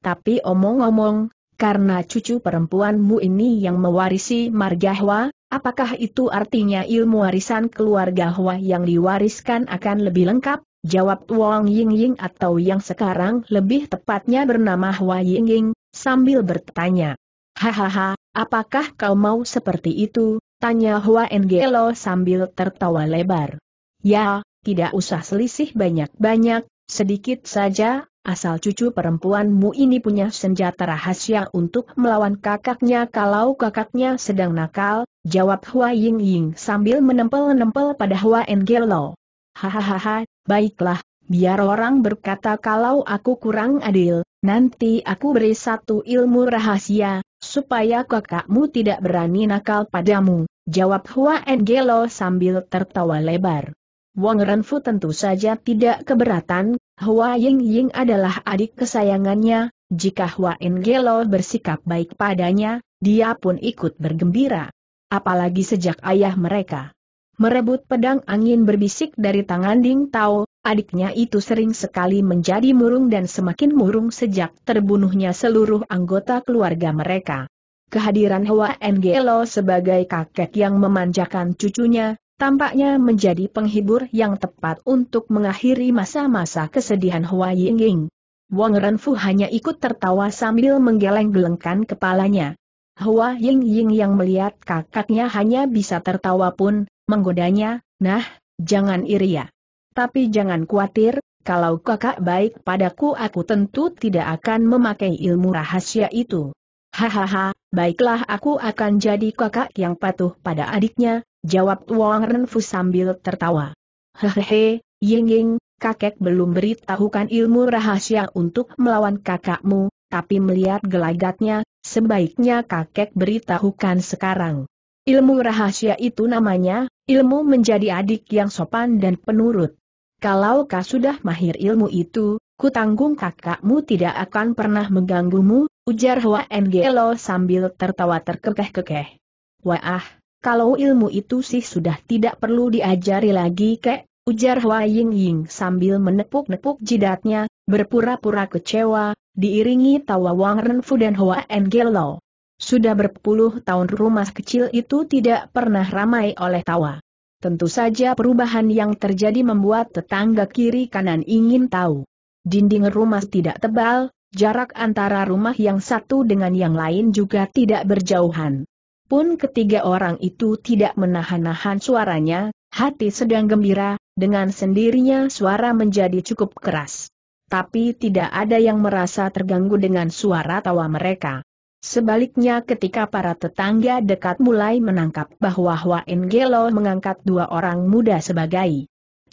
Tapi omong-omong, karena cucu perempuanmu ini yang mewarisi marga Hua, apakah itu artinya ilmu warisan keluarga Hua yang diwariskan akan lebih lengkap? Jawab Wang Yingying atau yang sekarang lebih tepatnya bernama Hua Yingying, sambil bertanya. Hahaha, apakah kau mau seperti itu, Tanya Hua Engelo sambil tertawa lebar. Ya, tidak usah selisih banyak-banyak, sedikit saja, asal cucu perempuanmu ini punya senjata rahasia untuk melawan kakaknya kalau kakaknya sedang nakal, jawab Hua Ying Ying sambil menempel-nempel pada Hua Engelo. Hahaha, baiklah, biar orang berkata kalau aku kurang adil, nanti aku beri satu ilmu rahasia, supaya kakakmu tidak berani nakal padamu. Jawab Hua Engelo sambil tertawa lebar. Wang Renfu tentu saja tidak keberatan, Hua Ying Ying adalah adik kesayangannya, jika Hua Engelo bersikap baik padanya, dia pun ikut bergembira. Apalagi sejak ayah mereka merebut pedang angin berbisik dari tangan Ding Tao, adiknya itu sering sekali menjadi murung dan semakin murung sejak terbunuhnya seluruh anggota keluarga mereka kehadiran Hua Ngelo sebagai kakek yang memanjakan cucunya, tampaknya menjadi penghibur yang tepat untuk mengakhiri masa-masa kesedihan Hua Yingying. Wang Renfu hanya ikut tertawa sambil menggeleng-gelengkan kepalanya. Hua Yingying yang melihat kakaknya hanya bisa tertawa pun, menggodanya, nah, jangan iri ya. Tapi jangan khawatir, kalau kakak baik padaku aku tentu tidak akan memakai ilmu rahasia itu. Hahaha, baiklah aku akan jadi kakak yang patuh pada adiknya, jawab Wang Renfu sambil tertawa. Hehehe, Yingying, kakek belum beritahukan ilmu rahasia untuk melawan kakakmu, tapi melihat gelagatnya, sebaiknya kakek beritahukan sekarang. Ilmu rahasia itu namanya, ilmu menjadi adik yang sopan dan penurut. Kalau kau sudah mahir ilmu itu, Kutanggung kakakmu tidak akan pernah mengganggumu, ujar Hua Ngelo sambil tertawa terkekeh-kekeh. Wah, kalau ilmu itu sih sudah tidak perlu diajari lagi kek, ujar Hua Ying Ying sambil menepuk-nepuk jidatnya, berpura-pura kecewa, diiringi tawa Wang Renfu dan Hua Ngelo. Sudah berpuluh tahun rumah kecil itu tidak pernah ramai oleh tawa. Tentu saja perubahan yang terjadi membuat tetangga kiri kanan ingin tahu. Dinding rumah tidak tebal, jarak antara rumah yang satu dengan yang lain juga tidak berjauhan. Pun ketiga orang itu tidak menahan-nahan suaranya, hati sedang gembira, dengan sendirinya suara menjadi cukup keras. Tapi tidak ada yang merasa terganggu dengan suara tawa mereka. Sebaliknya ketika para tetangga dekat mulai menangkap bahwa Hwa Gelo mengangkat dua orang muda sebagai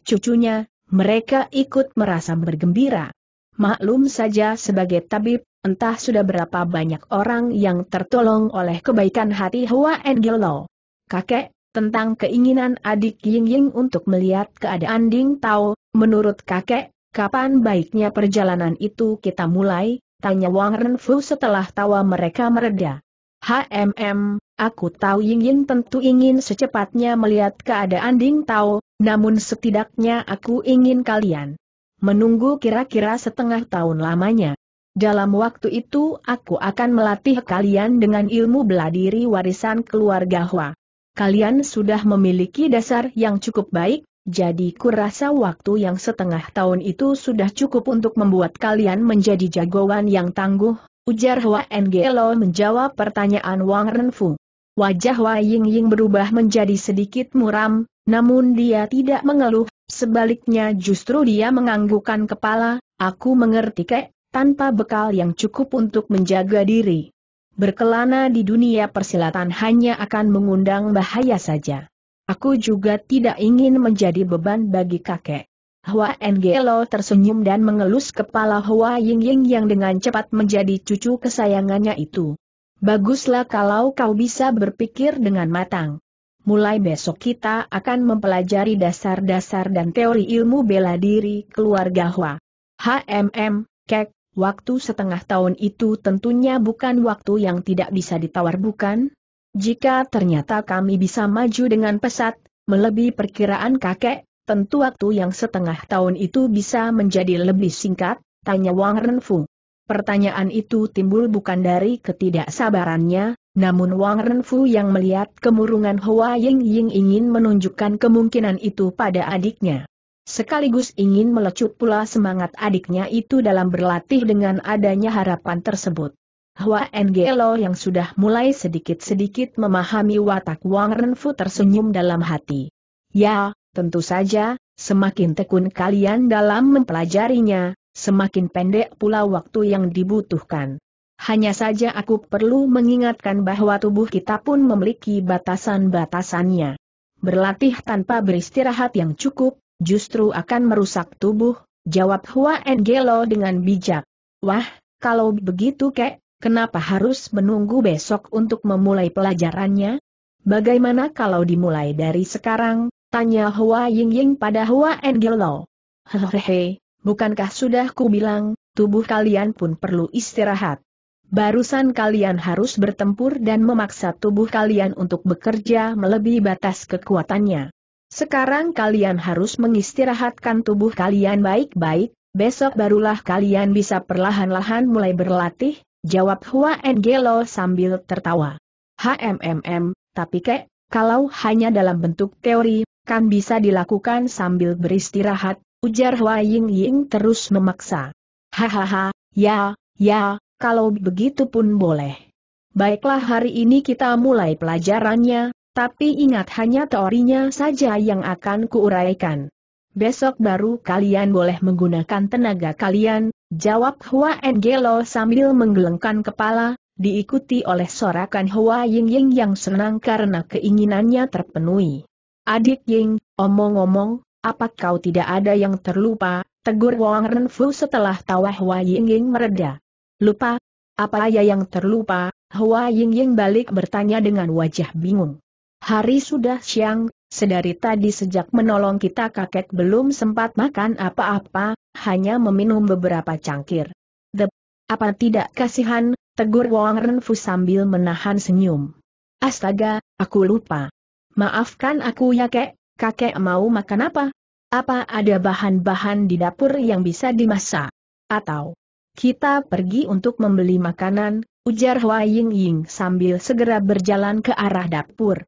cucunya, mereka ikut merasa bergembira. Maklum saja sebagai tabib, entah sudah berapa banyak orang yang tertolong oleh kebaikan hati Hua Engello. Kakek, tentang keinginan adik Ying Ying untuk melihat keadaan Ding Tao, menurut kakek, kapan baiknya perjalanan itu kita mulai? Tanya Wang Renfu setelah tawa mereka mereda. HMM, aku tahu Ying Ying tentu ingin secepatnya melihat keadaan Ding Tao, namun setidaknya aku ingin kalian menunggu kira-kira setengah tahun lamanya. Dalam waktu itu aku akan melatih kalian dengan ilmu beladiri warisan keluarga Hua. Kalian sudah memiliki dasar yang cukup baik, jadi kurasa waktu yang setengah tahun itu sudah cukup untuk membuat kalian menjadi jagoan yang tangguh, Ujar Hua Ngelo menjawab pertanyaan Wang Renfu. Wajah Hua Ying Ying berubah menjadi sedikit muram, namun dia tidak mengeluh, sebaliknya justru dia menganggukkan kepala, aku mengerti kek, tanpa bekal yang cukup untuk menjaga diri. Berkelana di dunia persilatan hanya akan mengundang bahaya saja. Aku juga tidak ingin menjadi beban bagi kakek. Hua Ngelo tersenyum dan mengelus kepala Hua Ying Ying yang dengan cepat menjadi cucu kesayangannya itu. Baguslah kalau kau bisa berpikir dengan matang. Mulai besok kita akan mempelajari dasar-dasar dan teori ilmu bela diri keluarga Hua. HMM, kek, waktu setengah tahun itu tentunya bukan waktu yang tidak bisa ditawar bukan? Jika ternyata kami bisa maju dengan pesat, melebihi perkiraan kakek, Tentu waktu yang setengah tahun itu bisa menjadi lebih singkat, tanya Wang Renfu. Pertanyaan itu timbul bukan dari ketidaksabarannya, namun Wang Renfu yang melihat kemurungan Hua Ying Ying ingin menunjukkan kemungkinan itu pada adiknya. Sekaligus ingin melecut pula semangat adiknya itu dalam berlatih dengan adanya harapan tersebut. Hua Ngelo yang sudah mulai sedikit-sedikit memahami watak Wang Renfu tersenyum dalam hati. Ya, Tentu saja, semakin tekun kalian dalam mempelajarinya, semakin pendek pula waktu yang dibutuhkan. Hanya saja aku perlu mengingatkan bahwa tubuh kita pun memiliki batasan-batasannya. Berlatih tanpa beristirahat yang cukup, justru akan merusak tubuh, jawab Hua Engelo dengan bijak. Wah, kalau begitu kek, kenapa harus menunggu besok untuk memulai pelajarannya? Bagaimana kalau dimulai dari sekarang, Tanya Hua Yingying pada Hua Engel Lo. Hehehe, bukankah sudah ku bilang, tubuh kalian pun perlu istirahat. Barusan kalian harus bertempur dan memaksa tubuh kalian untuk bekerja melebihi batas kekuatannya. Sekarang kalian harus mengistirahatkan tubuh kalian baik-baik, besok barulah kalian bisa perlahan-lahan mulai berlatih, jawab Hua Engelo sambil tertawa. HMMM, tapi kek, kalau hanya dalam bentuk teori, kan bisa dilakukan sambil beristirahat, ujar Hua Ying Ying terus memaksa. Hahaha, ya, ya, kalau begitu pun boleh. Baiklah hari ini kita mulai pelajarannya, tapi ingat hanya teorinya saja yang akan kuuraikan. Besok baru kalian boleh menggunakan tenaga kalian, jawab Hua Engelo sambil menggelengkan kepala, diikuti oleh sorakan Hua Ying Ying yang senang karena keinginannya terpenuhi. Adik Ying, omong-omong, apa kau tidak ada yang terlupa, tegur Wang Renfu setelah tawa Hua Ying Ying mereda. Lupa? Apa ya yang terlupa? Hua Ying Ying balik bertanya dengan wajah bingung. Hari sudah siang, sedari tadi sejak menolong kita kakek belum sempat makan apa-apa, hanya meminum beberapa cangkir. The, apa tidak kasihan, tegur Wang Renfu sambil menahan senyum. Astaga, aku lupa. Maafkan aku ya kek, kakek mau makan apa? Apa ada bahan-bahan di dapur yang bisa dimasak? Atau kita pergi untuk membeli makanan, ujar Hua Ying Ying sambil segera berjalan ke arah dapur.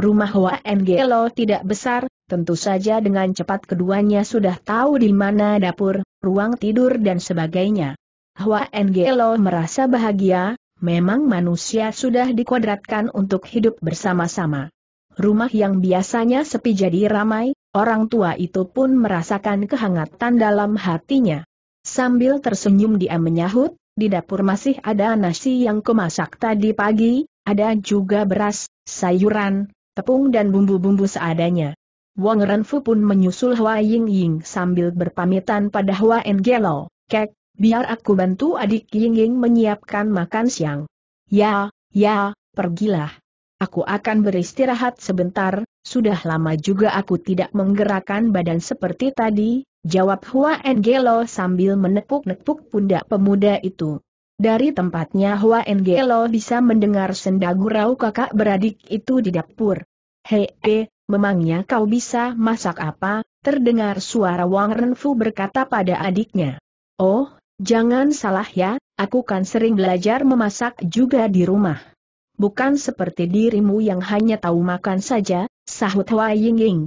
Rumah Hua Ngelo tidak besar, tentu saja dengan cepat keduanya sudah tahu di mana dapur, ruang tidur dan sebagainya. Hua Ngelo merasa bahagia, memang manusia sudah dikuadratkan untuk hidup bersama-sama rumah yang biasanya sepi jadi ramai, orang tua itu pun merasakan kehangatan dalam hatinya. Sambil tersenyum dia menyahut, di dapur masih ada nasi yang kumasak tadi pagi, ada juga beras, sayuran, tepung dan bumbu-bumbu seadanya. Wang Renfu pun menyusul Hua Ying Ying sambil berpamitan pada Hua Enggelo, kek, biar aku bantu adik Ying Ying menyiapkan makan siang. Ya, ya, pergilah. Aku akan beristirahat sebentar, sudah lama juga aku tidak menggerakkan badan seperti tadi, jawab Hua Ngelo sambil menepuk-nepuk pundak pemuda itu. Dari tempatnya Hua Ngelo bisa mendengar senda gurau kakak beradik itu di dapur. Hei, he, memangnya kau bisa masak apa? Terdengar suara Wang Renfu berkata pada adiknya. Oh, jangan salah ya, aku kan sering belajar memasak juga di rumah bukan seperti dirimu yang hanya tahu makan saja, sahut Hua Ying Ying.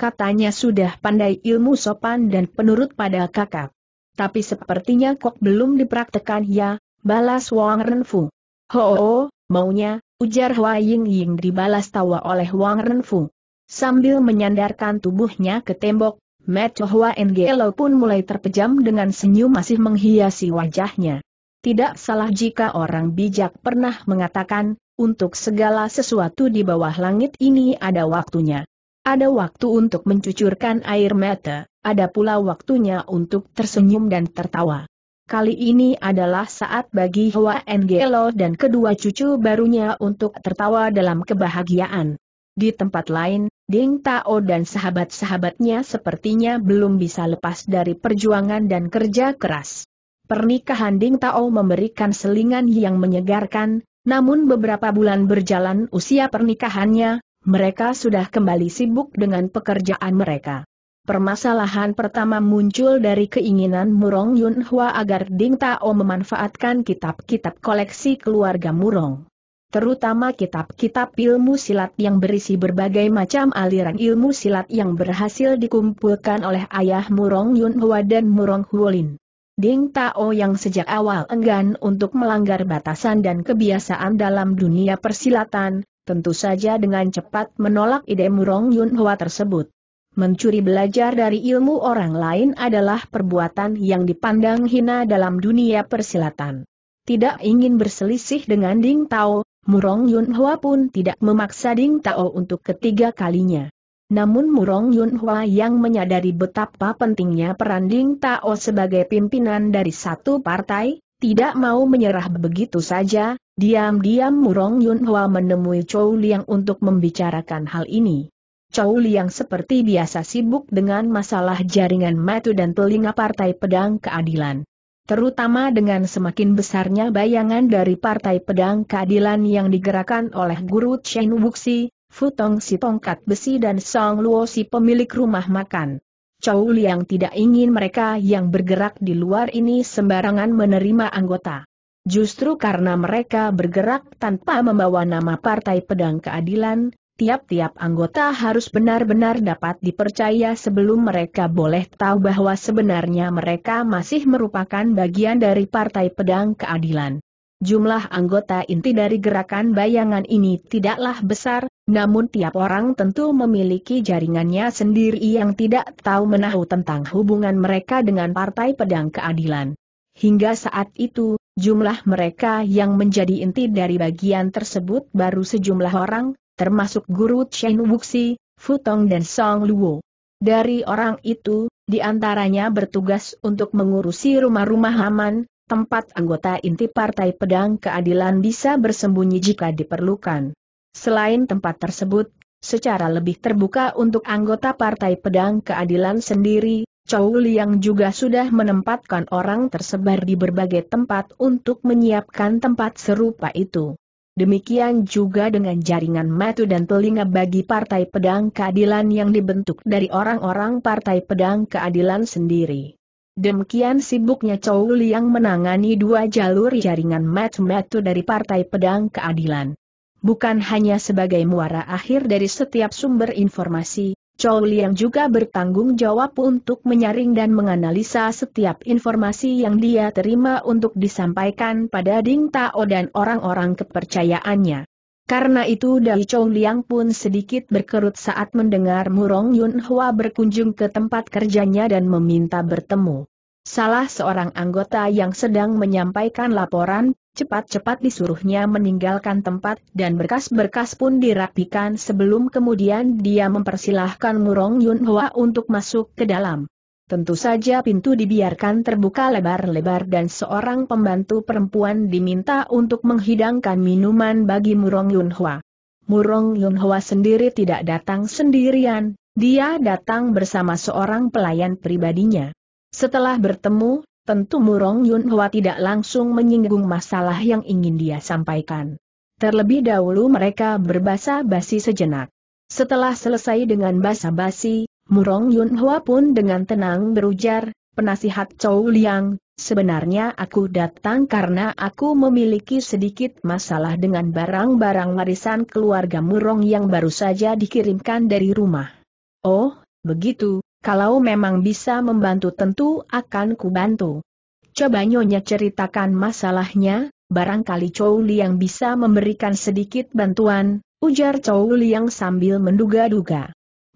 Katanya sudah pandai ilmu sopan dan penurut pada kakak. Tapi sepertinya kok belum dipraktekan ya, balas Wang Renfu. Ho, -ho, maunya, ujar Hua Ying Ying dibalas tawa oleh Wang Renfu. Sambil menyandarkan tubuhnya ke tembok, Mecho Hua Ngelo pun mulai terpejam dengan senyum masih menghiasi wajahnya. Tidak salah jika orang bijak pernah mengatakan, untuk segala sesuatu di bawah langit ini ada waktunya. Ada waktu untuk mencucurkan air mata, ada pula waktunya untuk tersenyum dan tertawa. Kali ini adalah saat bagi Hua Ngelo dan kedua cucu barunya untuk tertawa dalam kebahagiaan. Di tempat lain, Ding Tao dan sahabat-sahabatnya sepertinya belum bisa lepas dari perjuangan dan kerja keras. Pernikahan Ding Tao memberikan selingan yang menyegarkan, namun beberapa bulan berjalan usia pernikahannya, mereka sudah kembali sibuk dengan pekerjaan mereka. Permasalahan pertama muncul dari keinginan Murong Yun Hwa agar Ding Tao memanfaatkan kitab-kitab koleksi keluarga Murong. Terutama kitab-kitab ilmu silat yang berisi berbagai macam aliran ilmu silat yang berhasil dikumpulkan oleh ayah Murong Yun Hwa dan Murong Huolin. Ding Tao yang sejak awal enggan untuk melanggar batasan dan kebiasaan dalam dunia persilatan, tentu saja dengan cepat menolak ide Murong Yun Hua tersebut. Mencuri belajar dari ilmu orang lain adalah perbuatan yang dipandang hina dalam dunia persilatan. Tidak ingin berselisih dengan Ding Tao, Murong Yun Hua pun tidak memaksa Ding Tao untuk ketiga kalinya. Namun Murong Yunhua yang menyadari betapa pentingnya peran Ding Tao sebagai pimpinan dari satu partai, tidak mau menyerah begitu saja, diam-diam Murong Yunhua menemui Chou Liang untuk membicarakan hal ini. Chou Liang seperti biasa sibuk dengan masalah jaringan matu dan telinga partai pedang keadilan. Terutama dengan semakin besarnya bayangan dari partai pedang keadilan yang digerakkan oleh guru Chen Wuxi, Futong si tongkat besi dan Song Luo si pemilik rumah makan. Chow Liang tidak ingin mereka yang bergerak di luar ini sembarangan menerima anggota. Justru karena mereka bergerak tanpa membawa nama Partai Pedang Keadilan, tiap-tiap anggota harus benar-benar dapat dipercaya sebelum mereka boleh tahu bahwa sebenarnya mereka masih merupakan bagian dari Partai Pedang Keadilan. Jumlah anggota inti dari gerakan bayangan ini tidaklah besar, namun tiap orang tentu memiliki jaringannya sendiri yang tidak tahu menahu tentang hubungan mereka dengan Partai Pedang Keadilan. Hingga saat itu, jumlah mereka yang menjadi inti dari bagian tersebut baru sejumlah orang, termasuk guru Chen Wuxi, Futong dan Song Luo. Dari orang itu, diantaranya bertugas untuk mengurusi rumah-rumah aman, tempat anggota inti Partai Pedang Keadilan bisa bersembunyi jika diperlukan. Selain tempat tersebut, secara lebih terbuka untuk anggota Partai Pedang Keadilan sendiri, Chow Liang juga sudah menempatkan orang tersebar di berbagai tempat untuk menyiapkan tempat serupa itu. Demikian juga dengan jaringan mata dan telinga bagi Partai Pedang Keadilan yang dibentuk dari orang-orang Partai Pedang Keadilan sendiri. Demikian sibuknya Chou Liang menangani dua jalur jaringan metu-metu dari Partai Pedang Keadilan. Bukan hanya sebagai muara akhir dari setiap sumber informasi, Chou Liang juga bertanggung jawab untuk menyaring dan menganalisa setiap informasi yang dia terima untuk disampaikan pada Ding Tao dan orang-orang kepercayaannya. Karena itu Dai Chong Liang pun sedikit berkerut saat mendengar Murong Yun Hua berkunjung ke tempat kerjanya dan meminta bertemu. Salah seorang anggota yang sedang menyampaikan laporan, cepat-cepat disuruhnya meninggalkan tempat dan berkas-berkas pun dirapikan sebelum kemudian dia mempersilahkan Murong Yun Hua untuk masuk ke dalam. Tentu saja pintu dibiarkan terbuka lebar-lebar dan seorang pembantu perempuan diminta untuk menghidangkan minuman bagi Murong Yunhua. Murong Yunhua sendiri tidak datang sendirian, dia datang bersama seorang pelayan pribadinya. Setelah bertemu, tentu Murong Yunhua tidak langsung menyinggung masalah yang ingin dia sampaikan. Terlebih dahulu mereka berbasa basi sejenak. Setelah selesai dengan basa basi, Murong Yun Hwa pun dengan tenang berujar, penasihat Chow Liang, sebenarnya aku datang karena aku memiliki sedikit masalah dengan barang-barang warisan keluarga Murong yang baru saja dikirimkan dari rumah. Oh, begitu, kalau memang bisa membantu tentu akan kubantu. Coba Nyonya ceritakan masalahnya, barangkali Chow Liang bisa memberikan sedikit bantuan, ujar Chow Liang sambil menduga-duga.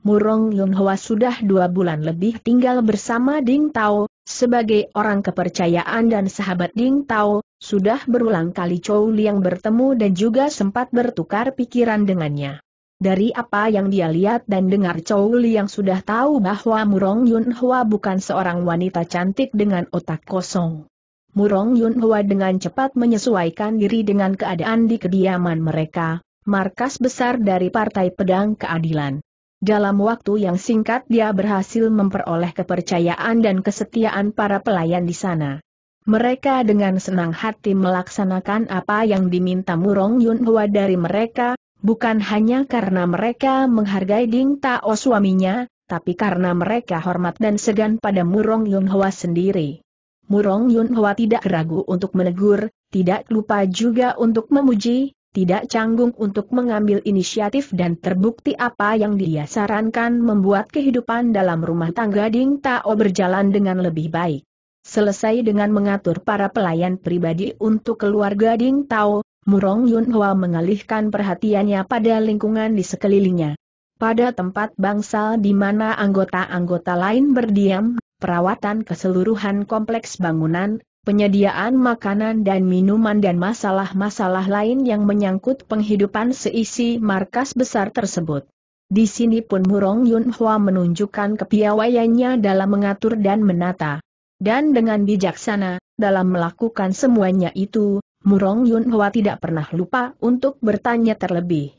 Murong Yun Hwa sudah dua bulan lebih tinggal bersama Ding Tao, sebagai orang kepercayaan dan sahabat Ding Tao, sudah berulang kali Chou Liang bertemu dan juga sempat bertukar pikiran dengannya. Dari apa yang dia lihat dan dengar Chou Liang sudah tahu bahwa Murong Yun Hwa bukan seorang wanita cantik dengan otak kosong. Murong Yun Hwa dengan cepat menyesuaikan diri dengan keadaan di kediaman mereka, markas besar dari Partai Pedang Keadilan. Dalam waktu yang singkat dia berhasil memperoleh kepercayaan dan kesetiaan para pelayan di sana. Mereka dengan senang hati melaksanakan apa yang diminta Murong Yun Hwa dari mereka, bukan hanya karena mereka menghargai Ding Tao suaminya, tapi karena mereka hormat dan segan pada Murong Yun Hwa sendiri. Murong Yun Hwa tidak ragu untuk menegur, tidak lupa juga untuk memuji, tidak canggung untuk mengambil inisiatif dan terbukti apa yang dia sarankan membuat kehidupan dalam rumah tangga Ding Tao berjalan dengan lebih baik. Selesai dengan mengatur para pelayan pribadi untuk keluarga Ding Tao, Murong Yun Hua mengalihkan perhatiannya pada lingkungan di sekelilingnya. Pada tempat bangsal di mana anggota-anggota lain berdiam, perawatan keseluruhan kompleks bangunan, penyediaan makanan dan minuman dan masalah-masalah lain yang menyangkut penghidupan seisi markas besar tersebut. Di sini pun Murong Yun menunjukkan kepiawaiannya dalam mengatur dan menata. Dan dengan bijaksana, dalam melakukan semuanya itu, Murong Yun tidak pernah lupa untuk bertanya terlebih.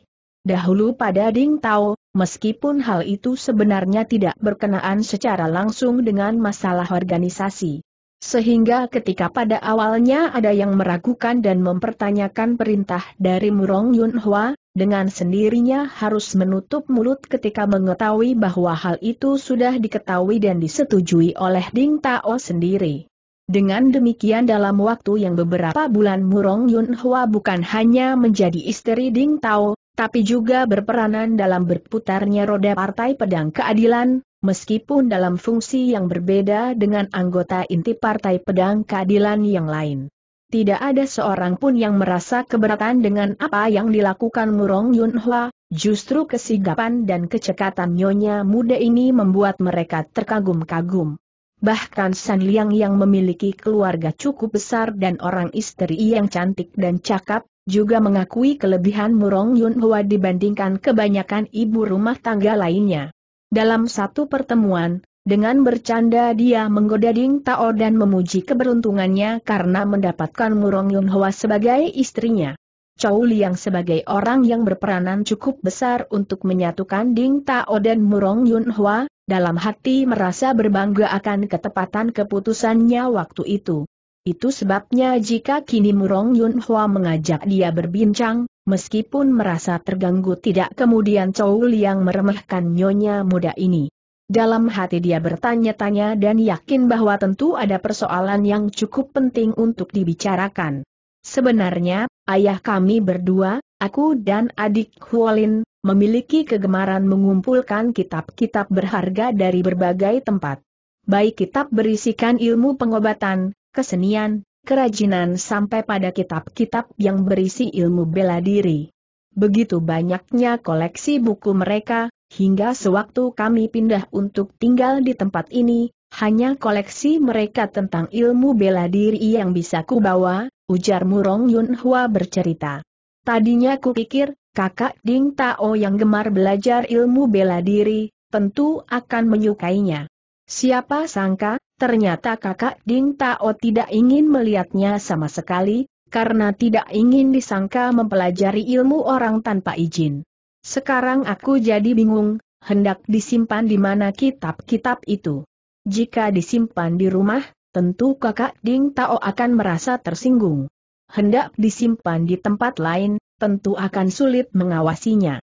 Dahulu pada Ding Tao, meskipun hal itu sebenarnya tidak berkenaan secara langsung dengan masalah organisasi. Sehingga ketika pada awalnya ada yang meragukan dan mempertanyakan perintah dari Murong Yunhua, dengan sendirinya harus menutup mulut ketika mengetahui bahwa hal itu sudah diketahui dan disetujui oleh Ding Tao sendiri. Dengan demikian dalam waktu yang beberapa bulan Murong Yunhua bukan hanya menjadi istri Ding Tao, tapi juga berperanan dalam berputarnya roda partai pedang keadilan, meskipun dalam fungsi yang berbeda dengan anggota inti Partai Pedang Keadilan yang lain. Tidak ada seorang pun yang merasa keberatan dengan apa yang dilakukan Murong Yunhua. justru kesigapan dan kecekatan nyonya muda ini membuat mereka terkagum-kagum. Bahkan San Liang yang memiliki keluarga cukup besar dan orang istri yang cantik dan cakap, juga mengakui kelebihan Murong Yunhua dibandingkan kebanyakan ibu rumah tangga lainnya. Dalam satu pertemuan, dengan bercanda dia menggoda Ding Tao dan memuji keberuntungannya karena mendapatkan Murong Yun Hwa sebagai istrinya. Chow Liang sebagai orang yang berperanan cukup besar untuk menyatukan Ding Tao dan Murong Yun Hwa, dalam hati merasa berbangga akan ketepatan keputusannya waktu itu. Itu sebabnya jika kini Murong Yun Hwa mengajak dia berbincang, meskipun merasa terganggu tidak kemudian Chou Liang meremehkan nyonya muda ini. Dalam hati dia bertanya-tanya dan yakin bahwa tentu ada persoalan yang cukup penting untuk dibicarakan. Sebenarnya, ayah kami berdua, aku dan adik Huolin, memiliki kegemaran mengumpulkan kitab-kitab berharga dari berbagai tempat. Baik kitab berisikan ilmu pengobatan, kesenian, kerajinan sampai pada kitab-kitab yang berisi ilmu bela diri. Begitu banyaknya koleksi buku mereka, hingga sewaktu kami pindah untuk tinggal di tempat ini, hanya koleksi mereka tentang ilmu bela diri yang bisa kubawa, ujar Murong Yunhua bercerita. Tadinya kupikir, kakak Ding Tao yang gemar belajar ilmu bela diri, tentu akan menyukainya. Siapa sangka, ternyata kakak Ding Tao tidak ingin melihatnya sama sekali, karena tidak ingin disangka mempelajari ilmu orang tanpa izin. Sekarang aku jadi bingung, hendak disimpan di mana kitab-kitab itu. Jika disimpan di rumah, tentu kakak Ding Tao akan merasa tersinggung. Hendak disimpan di tempat lain, tentu akan sulit mengawasinya.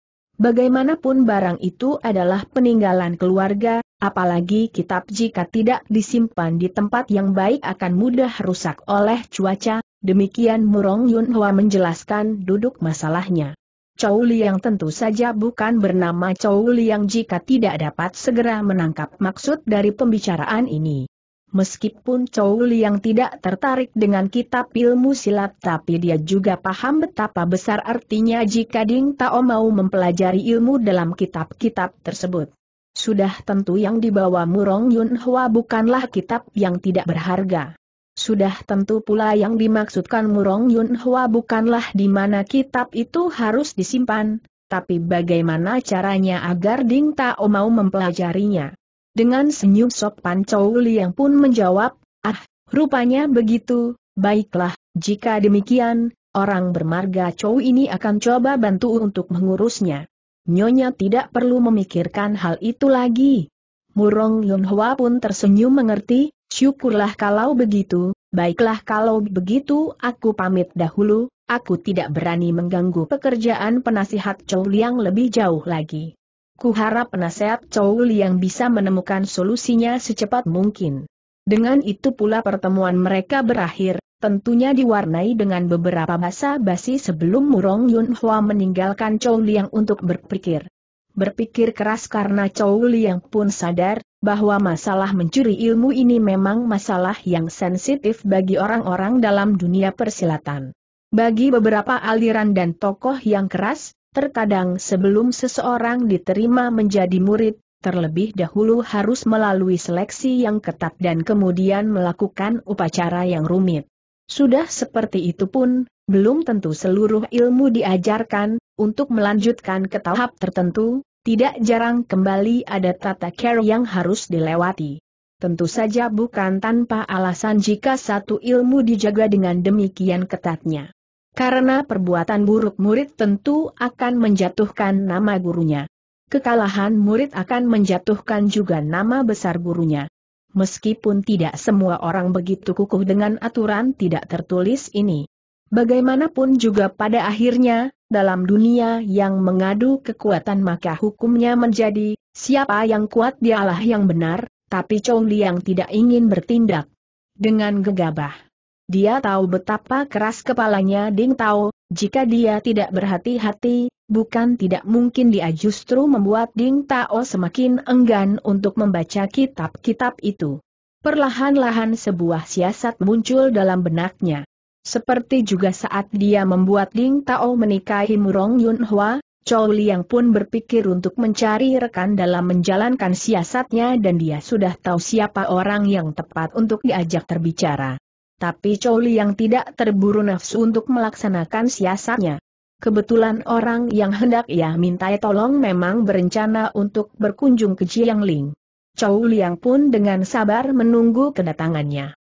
Bagaimanapun barang itu adalah peninggalan keluarga, apalagi kitab jika tidak disimpan di tempat yang baik akan mudah rusak oleh cuaca, demikian Murong Yunhua menjelaskan duduk masalahnya. Chow Liang tentu saja bukan bernama Chow Liang jika tidak dapat segera menangkap maksud dari pembicaraan ini. Meskipun Chow yang tidak tertarik dengan kitab ilmu silat tapi dia juga paham betapa besar artinya jika Ding Tao mau mempelajari ilmu dalam kitab-kitab tersebut. Sudah tentu yang dibawa Murong Yun Hwa bukanlah kitab yang tidak berharga. Sudah tentu pula yang dimaksudkan Murong Yun Hwa bukanlah di mana kitab itu harus disimpan, tapi bagaimana caranya agar Ding Tao mau mempelajarinya. Dengan senyum sopan Chow Liang pun menjawab, ah, rupanya begitu, baiklah, jika demikian, orang bermarga Chow ini akan coba bantu untuk mengurusnya. Nyonya tidak perlu memikirkan hal itu lagi. Murong Yunhua pun tersenyum mengerti, syukurlah kalau begitu, baiklah kalau begitu aku pamit dahulu, aku tidak berani mengganggu pekerjaan penasihat Chow Liang lebih jauh lagi. Kuharap penasehat Chow yang bisa menemukan solusinya secepat mungkin. Dengan itu pula pertemuan mereka berakhir, tentunya diwarnai dengan beberapa basa-basi sebelum Murong Yun Hwa meninggalkan Chow Liang untuk berpikir. Berpikir keras karena Chow Liang pun sadar bahwa masalah mencuri ilmu ini memang masalah yang sensitif bagi orang-orang dalam dunia persilatan. Bagi beberapa aliran dan tokoh yang keras, Terkadang sebelum seseorang diterima menjadi murid, terlebih dahulu harus melalui seleksi yang ketat dan kemudian melakukan upacara yang rumit. Sudah seperti itu pun, belum tentu seluruh ilmu diajarkan, untuk melanjutkan ke tahap tertentu, tidak jarang kembali ada tata care yang harus dilewati. Tentu saja bukan tanpa alasan jika satu ilmu dijaga dengan demikian ketatnya. Karena perbuatan buruk murid tentu akan menjatuhkan nama gurunya. Kekalahan murid akan menjatuhkan juga nama besar gurunya. Meskipun tidak semua orang begitu kukuh dengan aturan tidak tertulis ini. Bagaimanapun juga pada akhirnya, dalam dunia yang mengadu kekuatan maka hukumnya menjadi, siapa yang kuat dialah yang benar, tapi Chong Liang tidak ingin bertindak dengan gegabah. Dia tahu betapa keras kepalanya Ding Tao, jika dia tidak berhati-hati, bukan tidak mungkin dia justru membuat Ding Tao semakin enggan untuk membaca kitab-kitab itu. Perlahan-lahan sebuah siasat muncul dalam benaknya. Seperti juga saat dia membuat Ding Tao menikahi Murong Yun Hua, Chow Liang pun berpikir untuk mencari rekan dalam menjalankan siasatnya dan dia sudah tahu siapa orang yang tepat untuk diajak terbicara tapi Chow yang tidak terburu nafsu untuk melaksanakan siasatnya. Kebetulan orang yang hendak ia minta tolong memang berencana untuk berkunjung ke Jiangling. Chow Liang pun dengan sabar menunggu kedatangannya.